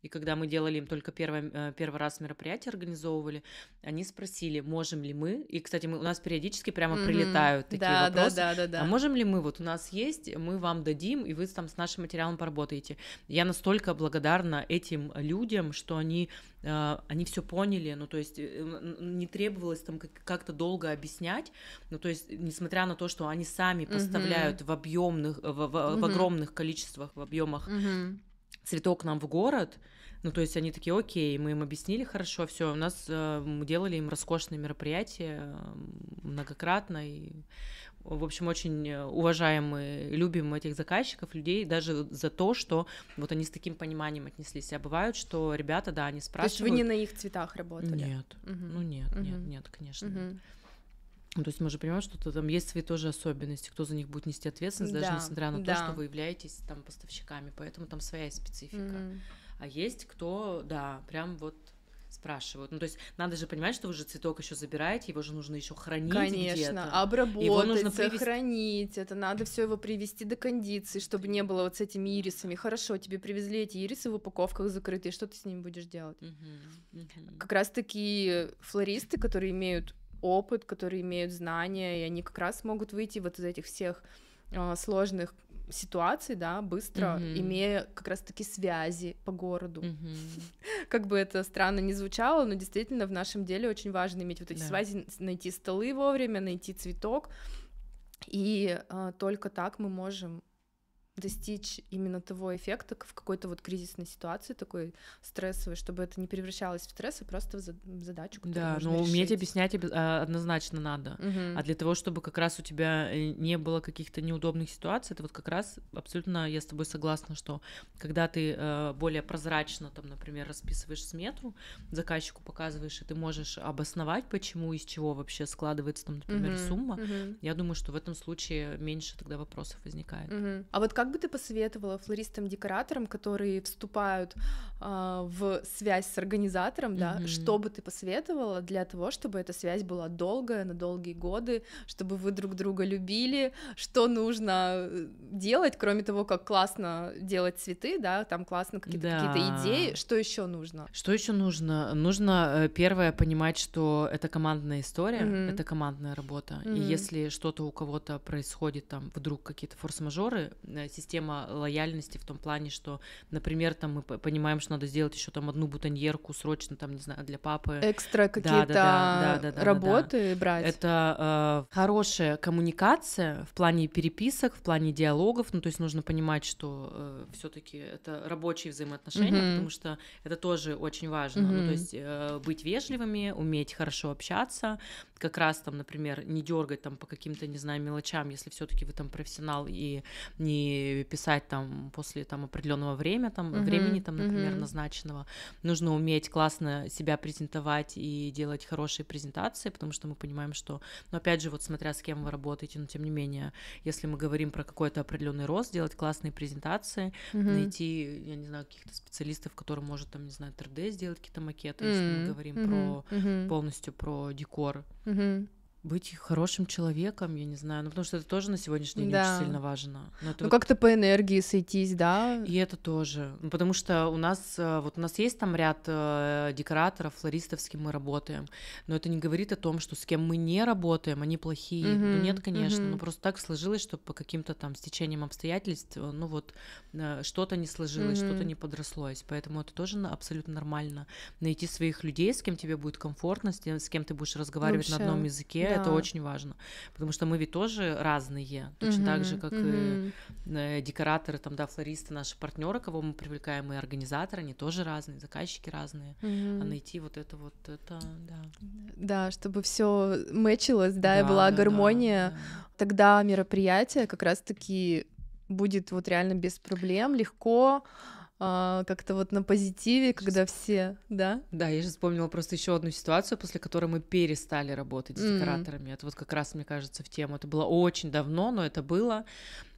И когда мы делали им только первое, э, первый раз мероприятие организовывали, они спросили, можем ли мы. И, кстати, мы, у нас периодически прямо mm-hmm. прилетают такие да, вопросы. Да, да, да, да. А можем ли мы? Вот у нас есть, мы вам дадим, и вы там с нашим материалом поработаете. Я настолько благодарна этим людям, что они э, они все поняли, ну то есть э, не требовалось там как-то долго объяснять, ну то есть несмотря на то, что они сами поставляют mm-hmm. в объемных, в, в, mm-hmm. в огромных количествах, в объемах mm-hmm цветок нам в город. Ну, то есть они такие, окей, мы им объяснили хорошо, все, у нас э, мы делали им роскошные мероприятия многократно. И, в общем, очень э, уважаемые, любим этих заказчиков, людей, даже за то, что вот они с таким пониманием отнеслись. А бывают, что ребята, да, они спрашивают. То есть вы не на их цветах работали? Нет, угу. ну нет, угу. нет, нет, конечно. Угу. Нет. Ну, то есть мы же понимаем, что там есть свои тоже особенности, кто за них будет нести ответственность, даже да, несмотря на да. то, что вы являетесь там поставщиками, поэтому там своя специфика. Mm-hmm. А есть кто, да, прям вот спрашивают. Ну, то есть надо же понимать, что вы же цветок еще забираете, его же нужно еще хранить. Конечно, где-то. обработать, его нужно привести... хранить. Это надо все его привести до кондиции, чтобы не было вот с этими ирисами. Хорошо, тебе привезли эти ирисы в упаковках закрытые, что ты с ними будешь делать? Угу, угу. Как раз такие флористы, которые имеют опыт, которые имеют знания, и они как раз могут выйти вот из этих всех э, сложных ситуаций, да, быстро, mm-hmm. имея как раз-таки связи по городу. Mm-hmm. *laughs* Как бы это странно не звучало, но действительно в нашем деле очень важно иметь вот эти да. связи, найти столы вовремя, найти цветок, и э, только так мы можем достичь именно того эффекта в какой-то вот кризисной ситуации такой стрессовой, чтобы это не превращалось в стресс, а просто в задачу. Да, но решить. уметь объяснять а, однозначно надо. Угу. А для того, чтобы как раз у тебя э, не было каких-то неудобных ситуаций, это вот как раз абсолютно я с тобой согласна, что когда ты э, более прозрачно, там, например, расписываешь смету, заказчику показываешь, и ты можешь обосновать, почему из чего вообще складывается, там, например, угу. сумма, угу. я думаю, что в этом случае меньше тогда вопросов возникает. Угу. А вот как бы ты посоветовала флористам-декораторам, которые вступают а, в связь с организатором, mm-hmm. да, что бы ты посоветовала для того, чтобы эта связь была долгая, на долгие годы, чтобы вы друг друга любили, что нужно э, делать, кроме того, как классно делать цветы, да, там классно какие-то, да. какие-то идеи, что еще нужно? Что еще нужно? Нужно э, первое понимать, что это командная история, mm-hmm. это командная работа, mm-hmm. и если что-то у кого-то происходит, там вдруг какие-то форс-мажоры, э, система лояльности в том плане, что, например, там мы понимаем, что что надо сделать еще там одну бутоньерку срочно, там, не знаю, для папы. Экстра какие-то да, да, да, работы брать. Это э, хорошая коммуникация в плане переписок, в плане диалогов, ну, то есть нужно понимать, что э, все-таки это рабочие взаимоотношения, mm-hmm. потому что это тоже очень важно, mm-hmm. ну, то есть э, быть вежливыми, уметь хорошо общаться, как раз там, например, не дергать там по каким-то, не знаю, мелочам, если все-таки вы там профессионал и не писать там после там определенного времени, там mm-hmm. времени там, например, mm-hmm назначенного. Нужно уметь классно себя презентовать и делать хорошие презентации, потому что мы понимаем, что, ну, опять же, вот смотря с кем вы работаете, но тем не менее, если мы говорим про какой-то определенный рост, делать классные презентации, угу. найти, я не знаю, каких-то специалистов, которые может там, не знаю, 3D сделать какие-то макеты, mm-hmm. если мы говорим mm-hmm. про mm-hmm. полностью про декор. Mm-hmm быть хорошим человеком, я не знаю, ну потому что это тоже на сегодняшний день да. очень сильно важно. Но ну, ну вот... как-то по энергии сойтись, да? И это тоже, ну, потому что у нас э, вот у нас есть там ряд э, декораторов, флористов, с кем мы работаем, но это не говорит о том, что с кем мы не работаем, они плохие. Mm-hmm. Ну нет, конечно, mm-hmm. но ну, просто так сложилось, что по каким-то там стечением обстоятельств, э, ну вот что-то не сложилось, mm-hmm. что-то не подрослось, поэтому это тоже абсолютно нормально найти своих людей, с кем тебе будет комфортно, с, с кем ты будешь разговаривать Вообще. на одном языке да. это очень важно. Потому что мы ведь тоже разные, точно угу, так же, как угу. и э, декораторы, там, да, флористы, наши партнеры, кого мы привлекаем, и организаторы, они тоже разные, заказчики разные. Угу. А найти вот это вот, это, да. Да, чтобы все мэчилось, да, да и была да, гармония. Да, да. Тогда мероприятие как раз-таки будет вот реально без проблем, легко а, как-то вот на позитиве, когда все, да? Да, я же вспомнила просто еще одну ситуацию, после которой мы перестали работать с декораторами. Mm-hmm. Это вот как раз, мне кажется, в тему. Это было очень давно, но это было.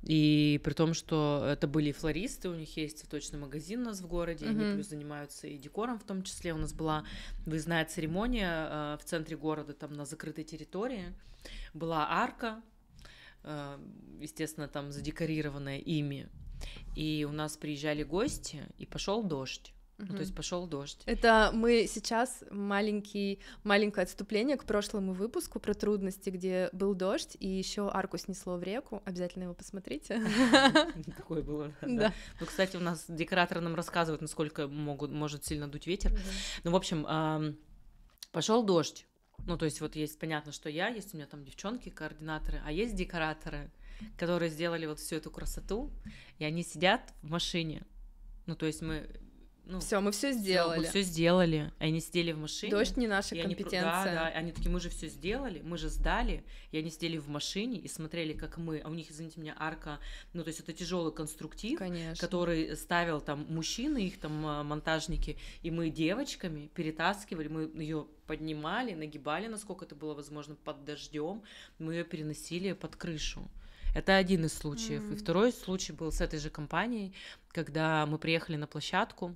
И при том, что это были флористы, у них есть цветочный магазин у нас в городе, mm-hmm. они плюс занимаются и декором в том числе. У нас была выездная церемония э, в центре города, там на закрытой территории. Была арка, э, естественно, там задекорированная ими и у нас приезжали гости, и пошел дождь. Ну, то есть пошел дождь. Это мы сейчас маленький, маленькое отступление к прошлому выпуску про трудности, где был дождь, и еще арку снесло в реку. Обязательно его посмотрите. *laughs* Такое было, да. Ну, кстати, у нас декораторы нам рассказывают, насколько могут, может сильно дуть ветер. Ну, в общем, пошел дождь. Ну, то есть вот есть, понятно, что я, есть у меня там девчонки, координаторы, а есть декораторы которые сделали вот всю эту красоту, и они сидят в машине. Ну, то есть мы ну, все, мы все сделали. Всё, мы все сделали. Они сидели в машине. Дождь не наша компетенция. Они, да, да, они такие, мы же все сделали, мы же сдали. И они сидели в машине и смотрели, как мы. А у них, извините меня, арка. Ну, то есть это тяжелый конструктив, Конечно. который ставил там мужчины, их там а, монтажники. И мы девочками перетаскивали, мы ее поднимали, нагибали, насколько это было возможно, под дождем. Мы ее переносили под крышу. Это один из случаев. Mm-hmm. И второй случай был с этой же компанией, когда мы приехали на площадку,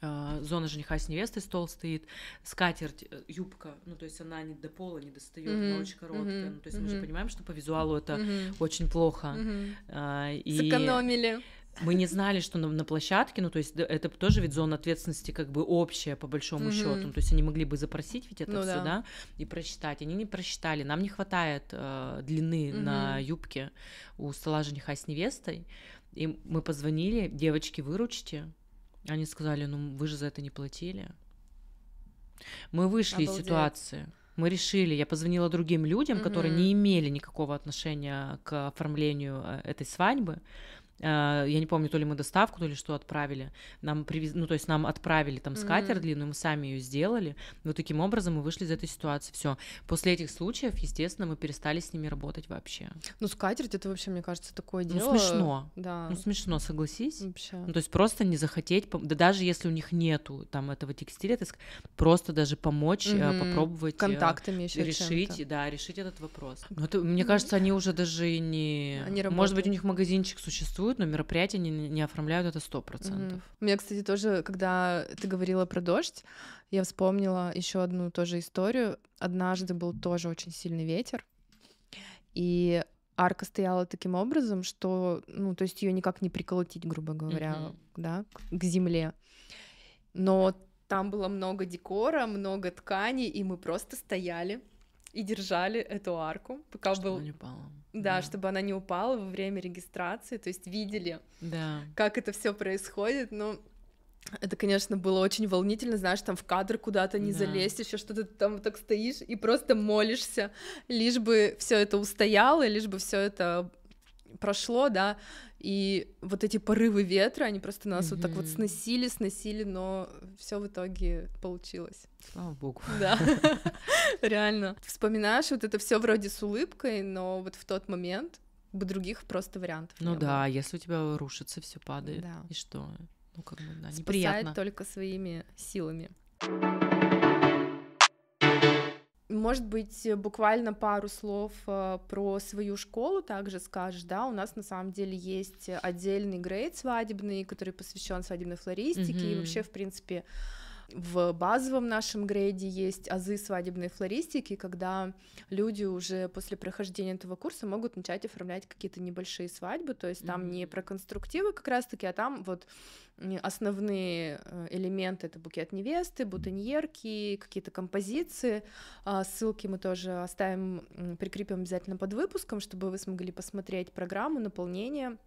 а, зона жениха с невестой, стол стоит, скатерть, э, юбка, ну то есть она не до пола не достает, mm-hmm. но очень короткая, mm-hmm. ну то есть mm-hmm. мы же понимаем, что по визуалу это mm-hmm. очень плохо. Mm-hmm. А, и... Сэкономили мы не знали, что на, на площадке, ну, то есть это тоже ведь зона ответственности как бы общая, по большому mm-hmm. счету. то есть они могли бы запросить ведь это ну, все, да. да, и просчитать. Они не просчитали. Нам не хватает э, длины mm-hmm. на юбке у стола жениха с невестой. И мы позвонили, девочки, выручите. Они сказали, ну, вы же за это не платили. Мы вышли Обалдеть. из ситуации мы решили, я позвонила другим людям, mm-hmm. которые не имели никакого отношения к оформлению э, этой свадьбы, а, я не помню, то ли мы доставку, то ли что отправили. Нам привез, ну, то есть нам отправили там скатер mm-hmm. мы сами ее сделали. Вот таким образом мы вышли из этой ситуации. Все. После этих случаев, естественно, мы перестали с ними работать вообще. Ну, скатерть это вообще, мне кажется, такое ну, дело. Ну, смешно. Да. Ну, смешно, согласись. Вообще. Ну, то есть просто не захотеть, да даже если у них нету там этого текстиля, то просто даже помочь, mm-hmm. попробовать. Э, Контактами еще Решить, чем-то. да, решить этот вопрос. Но ну, это, мне ну, кажется, они уже даже и не... Они работают. Может быть, у них магазинчик существует, существует, но мероприятия не, не оформляют это 100%. Mm-hmm. У меня, кстати, тоже, когда ты говорила про дождь, я вспомнила еще одну тоже историю. Однажды был тоже очень сильный ветер, и арка стояла таким образом, что, ну, то есть ее никак не приколотить, грубо говоря, mm-hmm. да, к, к земле. Но там было много декора, много тканей, и мы просто стояли и держали эту арку, пока чтобы был... Она не упала. Да, да, чтобы она не упала во время регистрации, то есть видели, да. как это все происходит, но это, конечно, было очень волнительно, знаешь, там в кадр куда-то не да. залезть, еще что-то там так стоишь и просто молишься, лишь бы все это устояло, лишь бы все это прошло, да, и вот эти порывы ветра, они просто нас mm-hmm. вот так вот сносили, сносили, но все в итоге получилось. Слава богу. *laughs* Да, *laughs* реально. Вспоминаешь вот это все вроде с улыбкой, но вот в тот момент бы других просто вариантов. Ну да, если у тебя рушится, все падает. И что? Ну как бы да, неприятно. только своими силами. Thank you может быть, э, буквально пару слов э, про свою школу также скажешь, да, у нас на самом деле есть отдельный грейд свадебный, который посвящен свадебной флористике, mm-hmm. и вообще, в принципе, в базовом нашем грейде есть азы свадебной флористики, когда люди уже после прохождения этого курса могут начать оформлять какие-то небольшие свадьбы, то есть там mm-hmm. не про конструктивы как раз-таки, а там вот основные э, элементы — это букет невесты, бутоньерки, какие-то композиции. А, ссылки мы тоже оставим, прикрепим обязательно под выпуском, чтобы вы смогли посмотреть программу наполнения —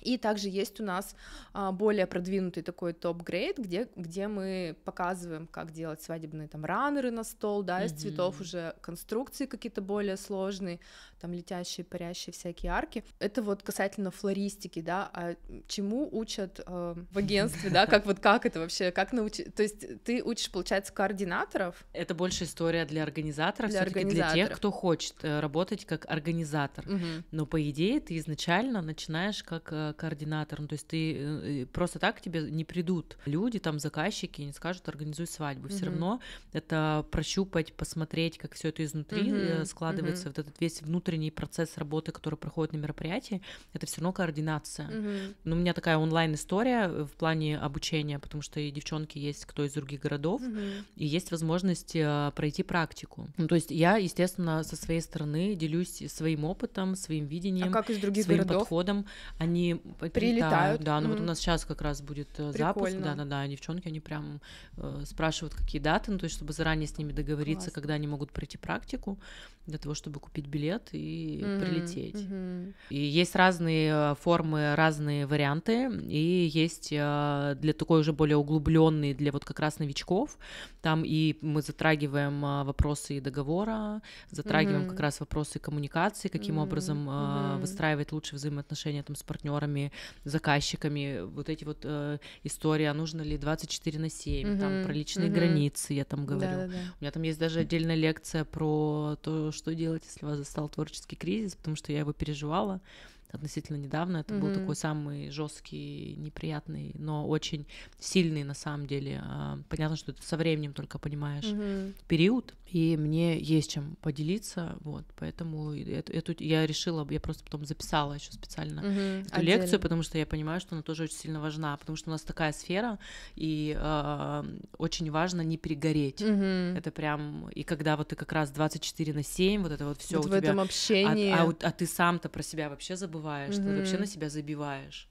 и также есть у нас а, более продвинутый такой топ-грейд, где, где мы показываем, как делать свадебные там раннеры на стол, да, из mm-hmm. цветов уже конструкции какие-то более сложные, там летящие, парящие всякие арки. Это вот касательно флористики, да, а чему учат э, в агентстве, да, как вот как это вообще, как научить, то есть ты учишь, получается, координаторов? Это больше история для организаторов, для, организаторов. для тех, кто хочет э, работать как организатор, угу. но по идее ты изначально начинаешь как э, координатор, ну, то есть ты э, просто так к тебе не придут люди, там заказчики, не скажут организуй свадьбу, угу. все равно это прощупать, посмотреть, как все это изнутри угу. складывается, угу. вот этот весь внутренний внутренний процесс работы, который проходит на мероприятии, это все равно координация. Угу. Ну, Но у меня такая онлайн-история э, в плане обучения, потому что и девчонки есть, кто из других городов, угу. и есть возможность э, пройти практику. Ну, то есть я, естественно, со своей стороны делюсь своим опытом, своим видением, а как из других своим городов? подходом. Они прилетают. Да, ну вот у нас сейчас как раз будет э, Прикольно. запуск, да-да-да, девчонки, они прям э, спрашивают, какие даты, ну, то есть чтобы заранее с ними договориться, Класс. когда они могут пройти практику, для того, чтобы купить билет и и mm-hmm. прилететь. Mm-hmm. И есть разные э, формы, разные варианты, и есть э, для такой уже более углубленный для вот как раз новичков. Там и мы затрагиваем э, вопросы договора, затрагиваем mm-hmm. как раз вопросы коммуникации, каким mm-hmm. образом mm-hmm. выстраивать лучше взаимоотношения там с партнерами, заказчиками, вот эти вот э, истории, а нужно ли 24 на 7, mm-hmm. там про личные mm-hmm. границы я там говорю. Да-да-да. У меня там есть даже отдельная лекция про то, что делать, если вас застал твой творческий кризис, потому что я его переживала относительно недавно. Это mm-hmm. был такой самый жесткий, неприятный, но очень сильный на самом деле. А, понятно, что ты со временем только понимаешь mm-hmm. период. И мне есть чем поделиться, вот, поэтому эту, эту я решила, я просто потом записала еще специально mm-hmm. эту Отдельно. лекцию, потому что я понимаю, что она тоже очень сильно важна, потому что у нас такая сфера, и э, очень важно не перегореть. Mm-hmm. Это прям и когда вот ты как раз 24 на 7, вот это вот все вот у в тебя. Этом общении. А, а, а ты сам-то про себя вообще забываешь забываешь, mm-hmm. ты вообще на себя забиваешь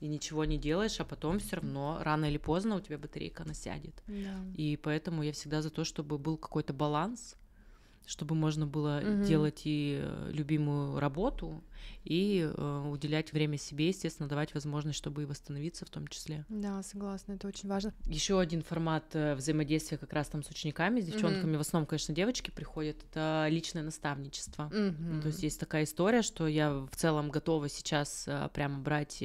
и ничего не делаешь, а потом все равно рано или поздно у тебя батарейка насядет. Да. И поэтому я всегда за то, чтобы был какой-то баланс, чтобы можно было угу. делать и э, любимую работу, и э, уделять время себе, естественно, давать возможность, чтобы и восстановиться в том числе. Да, согласна, это очень важно. Еще один формат э, взаимодействия как раз там с учениками, с девчонками, угу. в основном, конечно, девочки приходят, это личное наставничество. Угу. то есть есть такая история, что я в целом готова сейчас э, прямо брать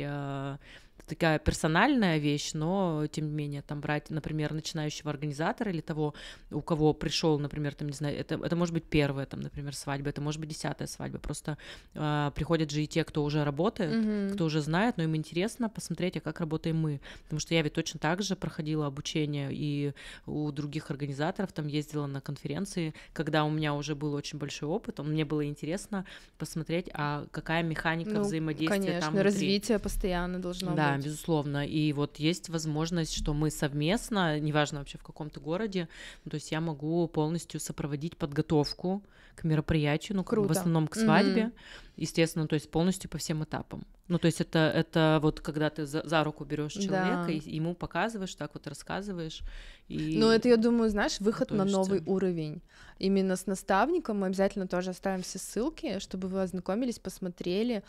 такая персональная вещь, но тем не менее там брать, например, начинающего организатора или того, у кого пришел, например, там, не знаю, это, это может быть первая, там, например, свадьба, это может быть десятая свадьба, просто э, приходят же и те, кто уже работает, mm-hmm. кто уже знает, но им интересно посмотреть, а как работаем мы, потому что я ведь точно так же проходила обучение и у других организаторов, там ездила на конференции, когда у меня уже был очень большой опыт, он, мне было интересно посмотреть, а какая механика ну, взаимодействия конечно, там внутри. развитие постоянно должно да, быть безусловно. И вот есть возможность, что мы совместно, неважно вообще в каком-то городе, ну, то есть я могу полностью сопроводить подготовку к мероприятию, ну, Круто. в основном к свадьбе, mm-hmm. естественно, то есть полностью по всем этапам. Ну, то есть это, это вот когда ты за, за руку берешь человека да. и ему показываешь, так вот рассказываешь. И ну, это, я думаю, знаешь, выход готовишься. на новый уровень. Именно с наставником мы обязательно тоже оставим все ссылки, чтобы вы ознакомились, посмотрели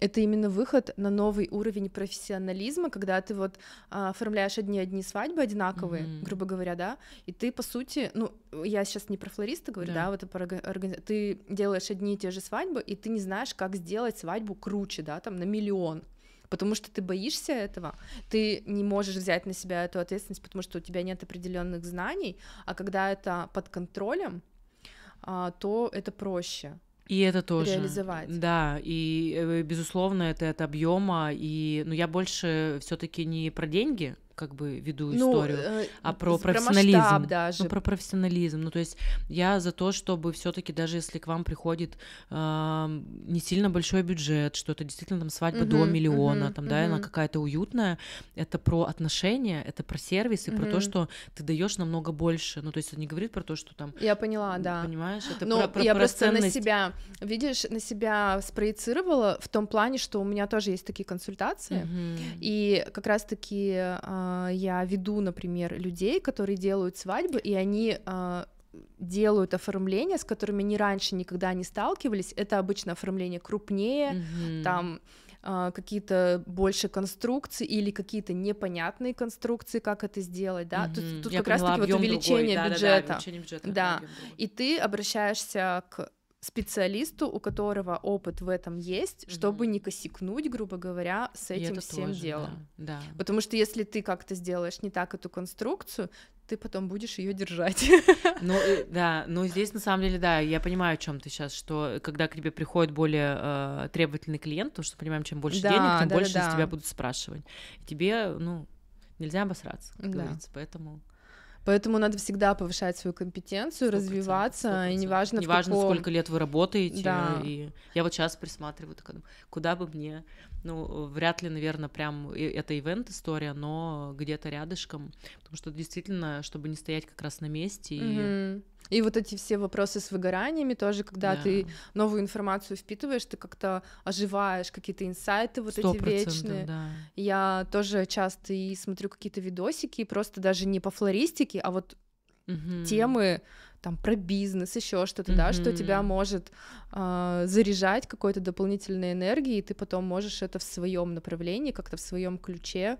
это именно выход на новый уровень профессионализма, когда ты вот а, оформляешь одни одни свадьбы одинаковые, mm-hmm. грубо говоря, да, и ты по сути, ну я сейчас не про флориста говорю, yeah. да, вот про органи... ты делаешь одни и те же свадьбы, и ты не знаешь, как сделать свадьбу круче, да, там на миллион, потому что ты боишься этого, ты не можешь взять на себя эту ответственность, потому что у тебя нет определенных знаний, а когда это под контролем, а, то это проще. И это тоже. Реализовать. Да, и э, безусловно, это от объема. И, но ну, я больше все-таки не про деньги, как бы веду ну, историю, э, а про профессионализм, про ну, даже. ну про профессионализм, ну то есть я за то, чтобы все-таки даже если к вам приходит э, не сильно большой бюджет, что это действительно там свадьба угу, до миллиона, угу, там угу. да, она какая-то уютная, это про отношения, это про сервис и угу. про то, что ты даешь намного больше, ну то есть он не говорит про то, что там я поняла, да, понимаешь, это Но про, про я про просто ценность. на себя, видишь, на себя спроецировала в том плане, что у меня тоже есть такие консультации угу. и как раз таки э, а, а, я веду, например, людей, которые делают свадьбы, и они а, делают оформления, с которыми они раньше никогда не сталкивались. Это обычно оформление крупнее, mm-hmm. там а, какие-то больше конструкции или какие-то непонятные конструкции, как это сделать, да. Mm-hmm. Тут, тут как раз-таки вот увеличение Да, да, да, увеличение бюджета. да. И ты обращаешься к специалисту, у которого опыт в этом есть, mm-hmm. чтобы не косикнуть, грубо говоря, с этим всем тоже, делом. Да, да. Потому что если ты как-то сделаешь не так эту конструкцию, ты потом будешь ее держать. *laughs* Ну э, да, ну здесь на самом деле да, я понимаю, о чем ты сейчас, что э, когда к тебе приходит более э, требовательный клиент, то что понимаем, чем больше да, денег, тем да, больше да, из тебя будут спрашивать. И тебе, ну, нельзя обосраться, как да. говорится, поэтому. Поэтому надо всегда повышать свою компетенцию, 100%, 100%. развиваться, и неважно, неважно, каком... сколько лет вы работаете. Да. И я вот сейчас присматриваю, так, куда бы мне, ну, вряд ли, наверное, прям это ивент история, но где-то рядышком, потому что действительно, чтобы не стоять как раз на месте mm-hmm. и и вот эти все вопросы с выгораниями тоже, когда да. ты новую информацию впитываешь, ты как-то оживаешь какие-то инсайты вот эти вечные. Да. Я тоже часто и смотрю какие-то видосики, просто даже не по флористике, а вот угу. темы там про бизнес, еще что-то, mm-hmm. да, что тебя может э, заряжать какой-то дополнительной энергией, и ты потом можешь это в своем направлении, как-то в своем ключе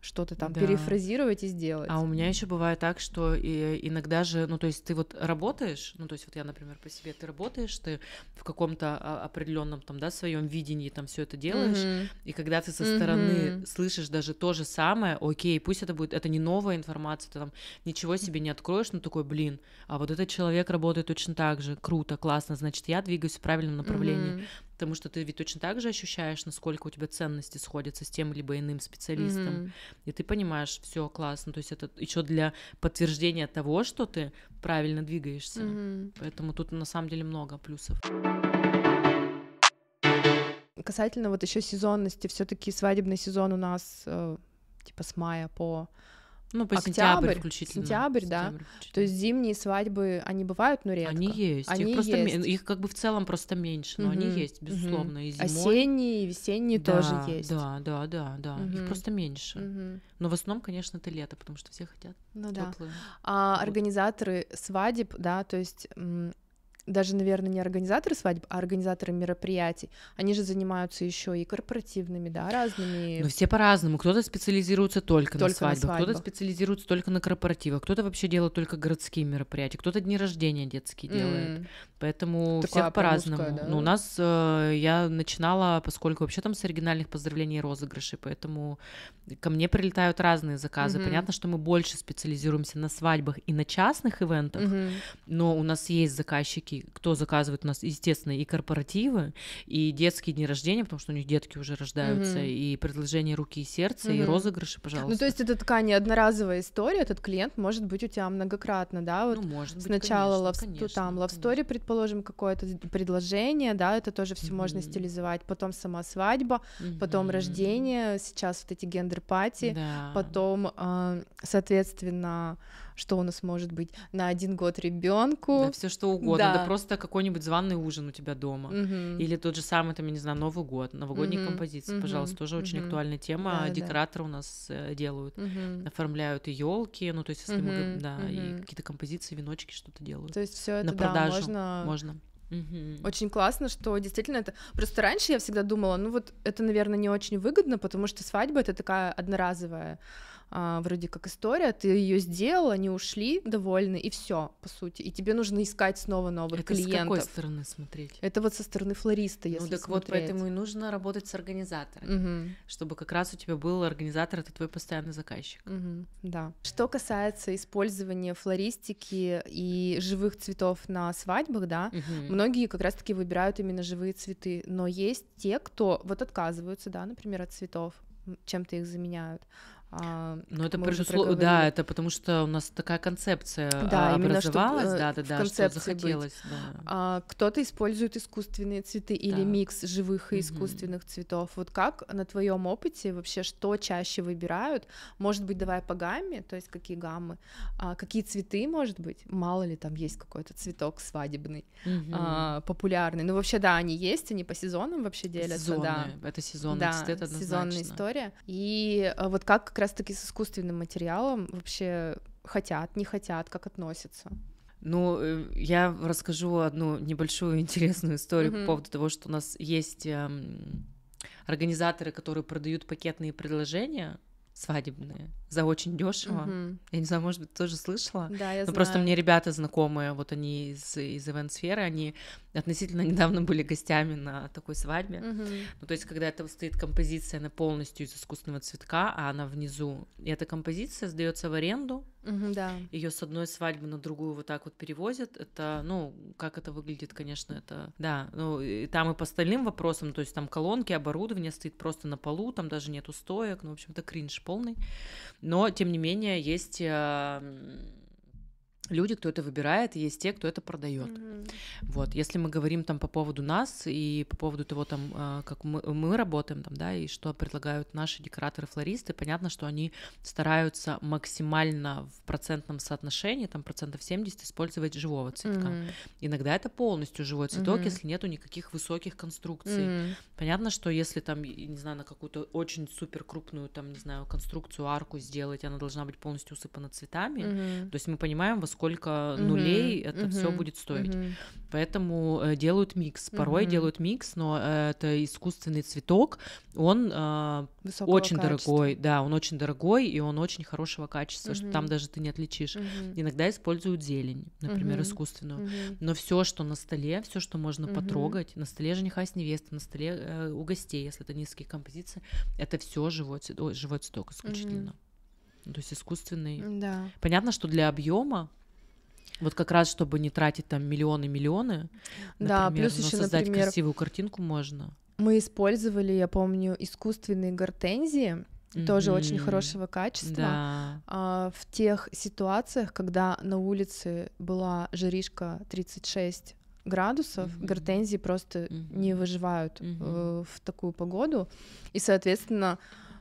что-то там да. перефразировать и сделать. А у меня еще бывает так, что и иногда же, ну то есть ты вот работаешь, ну то есть вот я, например, по себе, ты работаешь, ты в каком-то а, определенном там, да, своем видении там все это делаешь, mm-hmm. и когда ты со стороны mm-hmm. слышишь даже то же самое, окей, пусть это будет, это не новая информация, ты там ничего себе не откроешь, но ну, такой, блин, а вот этот человек работает точно так же, круто, классно, значит я двигаюсь в правильном направлении. Mm-hmm. Потому что ты ведь точно так же ощущаешь, насколько у тебя ценности сходятся с тем либо иным специалистом. Mm-hmm. И ты понимаешь, все классно. То есть это еще для подтверждения того, что ты правильно двигаешься. Mm-hmm. Поэтому тут на самом деле много плюсов. Касательно вот еще сезонности, все-таки свадебный сезон у нас э, типа с мая по ну, по октябрь, сентябрь включительно. Сентябрь, да. Сентябрь включительно. То есть зимние свадьбы, они бывают, но редко. Они есть. Они их, просто есть. их как бы в целом просто меньше, но угу. они есть, безусловно, угу. и зимой. Осенние, и весенние да, тоже есть. Да, да, да, да. Угу. Их просто меньше. Угу. Но в основном, конечно, это лето, потому что все хотят ну, теплые. Да. А, организаторы свадеб, да, то есть даже, наверное, не организаторы свадьб, а организаторы мероприятий. Они же занимаются еще и корпоративными, да, разными. Но ну, все по-разному. Кто-то специализируется только, только на свадьбах, свадьбах. кто-то специализируется только на корпоративах, кто-то вообще делает только городские мероприятия, кто-то дни рождения детские mm. делает. Поэтому Такое всех по-разному. Да? Ну, у нас э, я начинала, поскольку вообще там с оригинальных поздравлений и розыгрышей, поэтому ко мне прилетают разные заказы. Угу. Понятно, что мы больше специализируемся на свадьбах и на частных ивентах, угу. но у нас есть заказчики, кто заказывает у нас, естественно, и корпоративы, и детские дни рождения, потому что у них детки уже рождаются, угу. и предложение руки и сердца, угу. и розыгрыши, пожалуйста. Ну, то есть это такая не одноразовая история, этот клиент может быть у тебя многократно, да? Вот ну, может быть, Сначала конечно, лав... конечно, там лавстори предприниматель предположим, какое-то предложение, да, это тоже все mm-hmm. можно стилизовать. Потом сама свадьба, mm-hmm. потом рождение, сейчас вот эти гендер-пати, да. потом, а, соответственно, что у нас может быть на один год ребенку. Да, все что угодно. Да. да просто какой-нибудь званый ужин у тебя дома. Угу. Или тот же самый, там, я не знаю, Новый год, новогодние угу. композиции, угу. пожалуйста, тоже угу. очень актуальная тема. Да, Декораторы да. у нас э, делают, угу. оформляют и елки, ну, то есть, если угу. мы, да, угу. и какие-то композиции, веночки что-то делают. То есть все это на да, можно. можно. Угу. Очень классно, что действительно это... Просто раньше я всегда думала, ну вот это, наверное, не очень выгодно, потому что свадьба — это такая одноразовая а, вроде как история, ты ее сделал, они ушли довольны, и все, по сути. И тебе нужно искать снова новых это клиентов. С какой стороны смотреть? Это вот со стороны флориста, ну, если Ну так смотреть. вот, поэтому и нужно работать с организатором, угу. чтобы как раз у тебя был организатор, это твой постоянный заказчик. Угу, да. Что касается использования флористики и живых цветов на свадьбах, да, угу. многие как раз-таки выбирают именно живые цветы, но есть те, кто вот отказываются, да, например, от цветов чем-то их заменяют. А, Но это пришло, да, это потому что у нас такая концепция да, а, образовалась, именно, э, да, да, да, что захотелось. Да. А, кто-то использует искусственные цветы или да. микс живых и угу. искусственных цветов. Вот как на твоем опыте вообще что чаще выбирают? Может быть, давай по гамме, то есть какие гаммы, а, какие цветы, может быть, мало ли там есть какой-то цветок свадебный, угу. а, популярный. Ну вообще да, они есть, они по сезонам вообще делятся, Сезонные. да. Это сезонный да, цвет, однозначно. сезонная история. И э, вот как как раз-таки с искусственным материалом вообще хотят, не хотят, как относятся? Ну, э, я расскажу одну небольшую *laughs* интересную историю mm-hmm. по поводу того, что у нас есть эм, организаторы, которые продают пакетные предложения свадебные за очень дешево. Угу. Я не знаю, может быть, тоже слышала. Да, я Но знаю. просто мне ребята знакомые, вот они из, из ивент-сферы, они относительно *laughs* недавно были гостями на такой свадьбе. Угу. Ну, то есть, когда это стоит композиция, она полностью из искусственного цветка, а она внизу. И эта композиция сдается в аренду. Угу, да. Ее с одной свадьбы на другую вот так вот перевозят. Это, ну, как это выглядит, конечно, это да. Ну, и там и по остальным вопросам, то есть там колонки, оборудование стоит просто на полу, там даже нету стоек. Ну, в общем-то, кринж полный но, тем не менее, есть э, люди, кто это выбирает, и есть те, кто это продает. Mm-hmm. Вот, если мы говорим там по поводу нас и по поводу того, там, а, как мы, мы работаем, там, да, и что предлагают наши декораторы-флористы, понятно, что они стараются максимально в процентном соотношении, там, процентов 70 использовать живого цветка. Mm-hmm. Иногда это полностью живой цветок, mm-hmm. если нету никаких высоких конструкций. Mm-hmm. Понятно, что если там, не знаю, на какую-то очень супер крупную, там, не знаю, конструкцию, арку сделать, она должна быть полностью усыпана цветами, mm-hmm. то есть мы понимаем, во сколько нулей mm-hmm. это mm-hmm. все будет стоить. Mm-hmm. Поэтому э, делают микс. Порой mm-hmm. делают микс, но э, это искусственный цветок. Он э, очень качества. дорогой, да, он очень дорогой и он очень хорошего качества, mm-hmm. что там даже ты не отличишь. Mm-hmm. Иногда используют зелень, например, mm-hmm. искусственную. Mm-hmm. Но все, что на столе, все, что можно mm-hmm. потрогать, на столе жениха с невесты, на столе э, у гостей, если это низкие композиции, это все живой, цветок, живой цветок исключительно. Mm-hmm. То есть искусственный. Да. Понятно, что для объема вот как раз, чтобы не тратить там миллионы-миллионы, да, например, плюс ну, еще, создать например, красивую картинку можно. Мы использовали, я помню, искусственные гортензии, mm-hmm. тоже очень хорошего качества. Да. А, в тех ситуациях, когда на улице была жаришка 36 градусов, mm-hmm. гортензии просто mm-hmm. не выживают mm-hmm. э, в такую погоду, и, соответственно,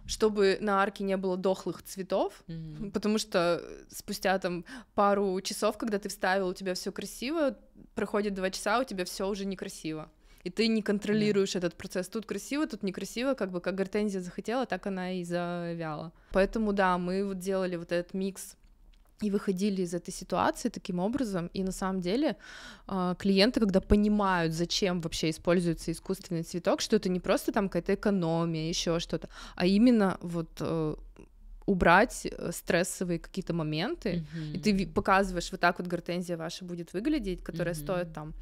чтобы на арке не было дохлых цветов, mm-hmm. потому что э, спустя там пару часов, когда ты вставил, у тебя все красиво, проходит два часа, у тебя все уже некрасиво. И ты не контролируешь mm этот процесс. Тут красиво, тут некрасиво, как бы как гортензия захотела, так она и завяла. Поэтому да, мы вот делали вот этот микс и выходили из этой ситуации таким образом. И на самом деле а, клиенты, когда понимают, зачем вообще используется искусственный цветок, что это не просто там какая-то экономия, еще что-то, а именно вот э, убрать э, стрессовые какие-то моменты, mm-hmm. и ты показываешь вот так вот гортензия ваша будет выглядеть, которая mm-hmm. стоит там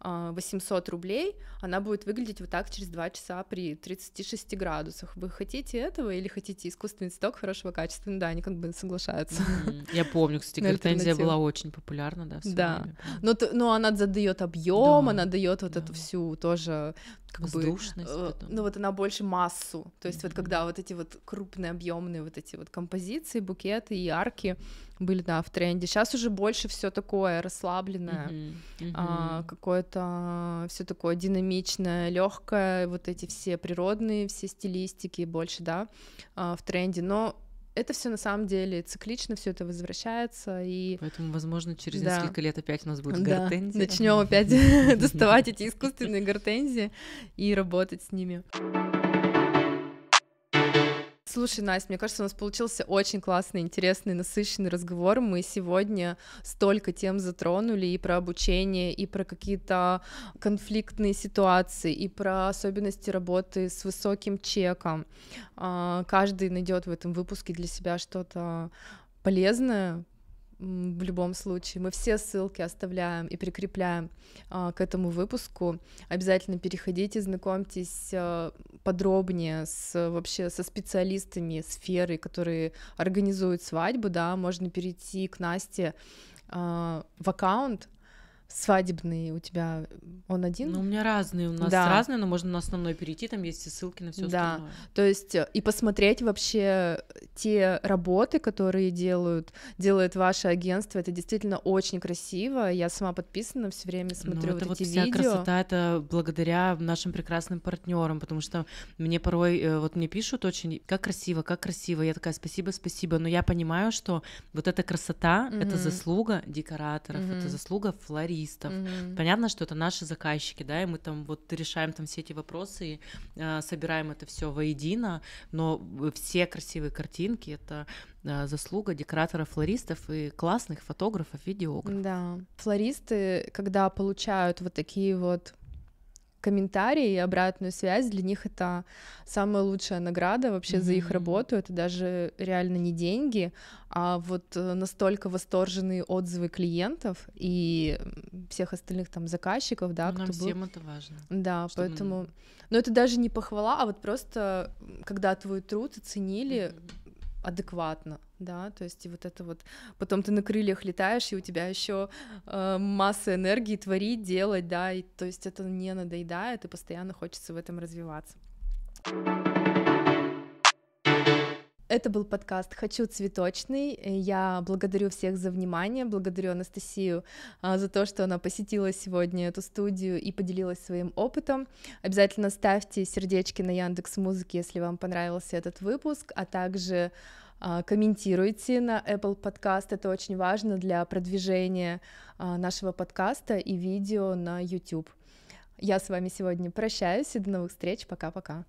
800 а, рублей, она будет выглядеть вот так через 2 часа при 36 градусах. Вы хотите этого или хотите искусственный цветок хорошего качества? Ну да, они как бы соглашаются. Mm-hmm. Я помню, кстати, *laughs* гортензия была очень популярна, да, Да, время. но, но она задает объем, да. она дает вот да. эту всю тоже как Воздушность бы, э, потом. ну вот она больше массу, то есть mm-hmm. вот когда вот эти вот крупные объемные вот эти вот композиции, букеты и арки, были, да, в тренде. Сейчас уже больше все такое расслабленное, mm-hmm. Mm-hmm. А, какое-то все такое динамичное, легкое, вот эти все природные, все стилистики больше, да, а, в тренде. Но это все на самом деле циклично, все это возвращается и. Поэтому, возможно, через да. несколько лет опять у нас будет да. Начнем опять *laughs* доставать эти искусственные гортензии и работать с ними. Слушай, Настя, мне кажется, у нас получился очень классный, интересный, насыщенный разговор. Мы сегодня столько тем затронули и про обучение, и про какие-то конфликтные ситуации, и про особенности работы с высоким чеком. А, каждый найдет в этом выпуске для себя что-то полезное, в любом случае. Мы все ссылки оставляем и прикрепляем э, к этому выпуску. Обязательно переходите, знакомьтесь э, подробнее с вообще со специалистами сферы, которые организуют свадьбу, да, можно перейти к Насте э, в аккаунт свадебный у тебя он один? Ну, у меня разные, у нас да. разные, но можно на основной перейти, там есть и ссылки на все да. остальное. То есть э, и посмотреть вообще э, те работы, которые делают, делает ваше агентство, это действительно очень красиво. Я сама подписана, все время ну, смотрю ну, это вот, эти вот вся видео. красота, это благодаря нашим прекрасным партнерам, потому что мне порой, э, вот мне пишут очень, как красиво, как красиво, я такая, спасибо, спасибо, но я понимаю, что вот эта красота, mm-hmm. это заслуга декораторов, mm-hmm. это заслуга флори специалистов. Mm-hmm. Понятно, что это наши заказчики, да, и мы там вот решаем там все эти вопросы, и, э, собираем это все воедино, но э, все красивые картинки это э, заслуга декораторов, флористов и классных фотографов, видеографов. Да, флористы, когда получают вот такие вот комментарии и обратную связь для них это самая лучшая награда вообще mm-hmm. за их работу. Это даже реально не деньги, а вот э, настолько восторженные отзывы клиентов и всех остальных там заказчиков, да, ну, Нам кто всем был. это важно. Да, чтобы... поэтому. Но это даже не похвала, а вот просто когда твой труд оценили, mm-hmm адекватно, да, то есть и вот это вот, потом ты на крыльях летаешь, и у тебя еще э, масса энергии творить, делать, да, и то есть это не надоедает, и постоянно хочется в этом развиваться. Это был подкаст «Хочу цветочный». Э, я благодарю всех за внимание, благодарю Анастасию а, за то, что она посетила сегодня эту студию и поделилась своим опытом. Обязательно ставьте сердечки на Яндекс Музыке, если вам понравился этот выпуск, а также а, комментируйте на Apple Podcast, это очень важно для продвижения а, нашего подкаста и видео на YouTube. Я с вами сегодня прощаюсь и до новых встреч, пока-пока.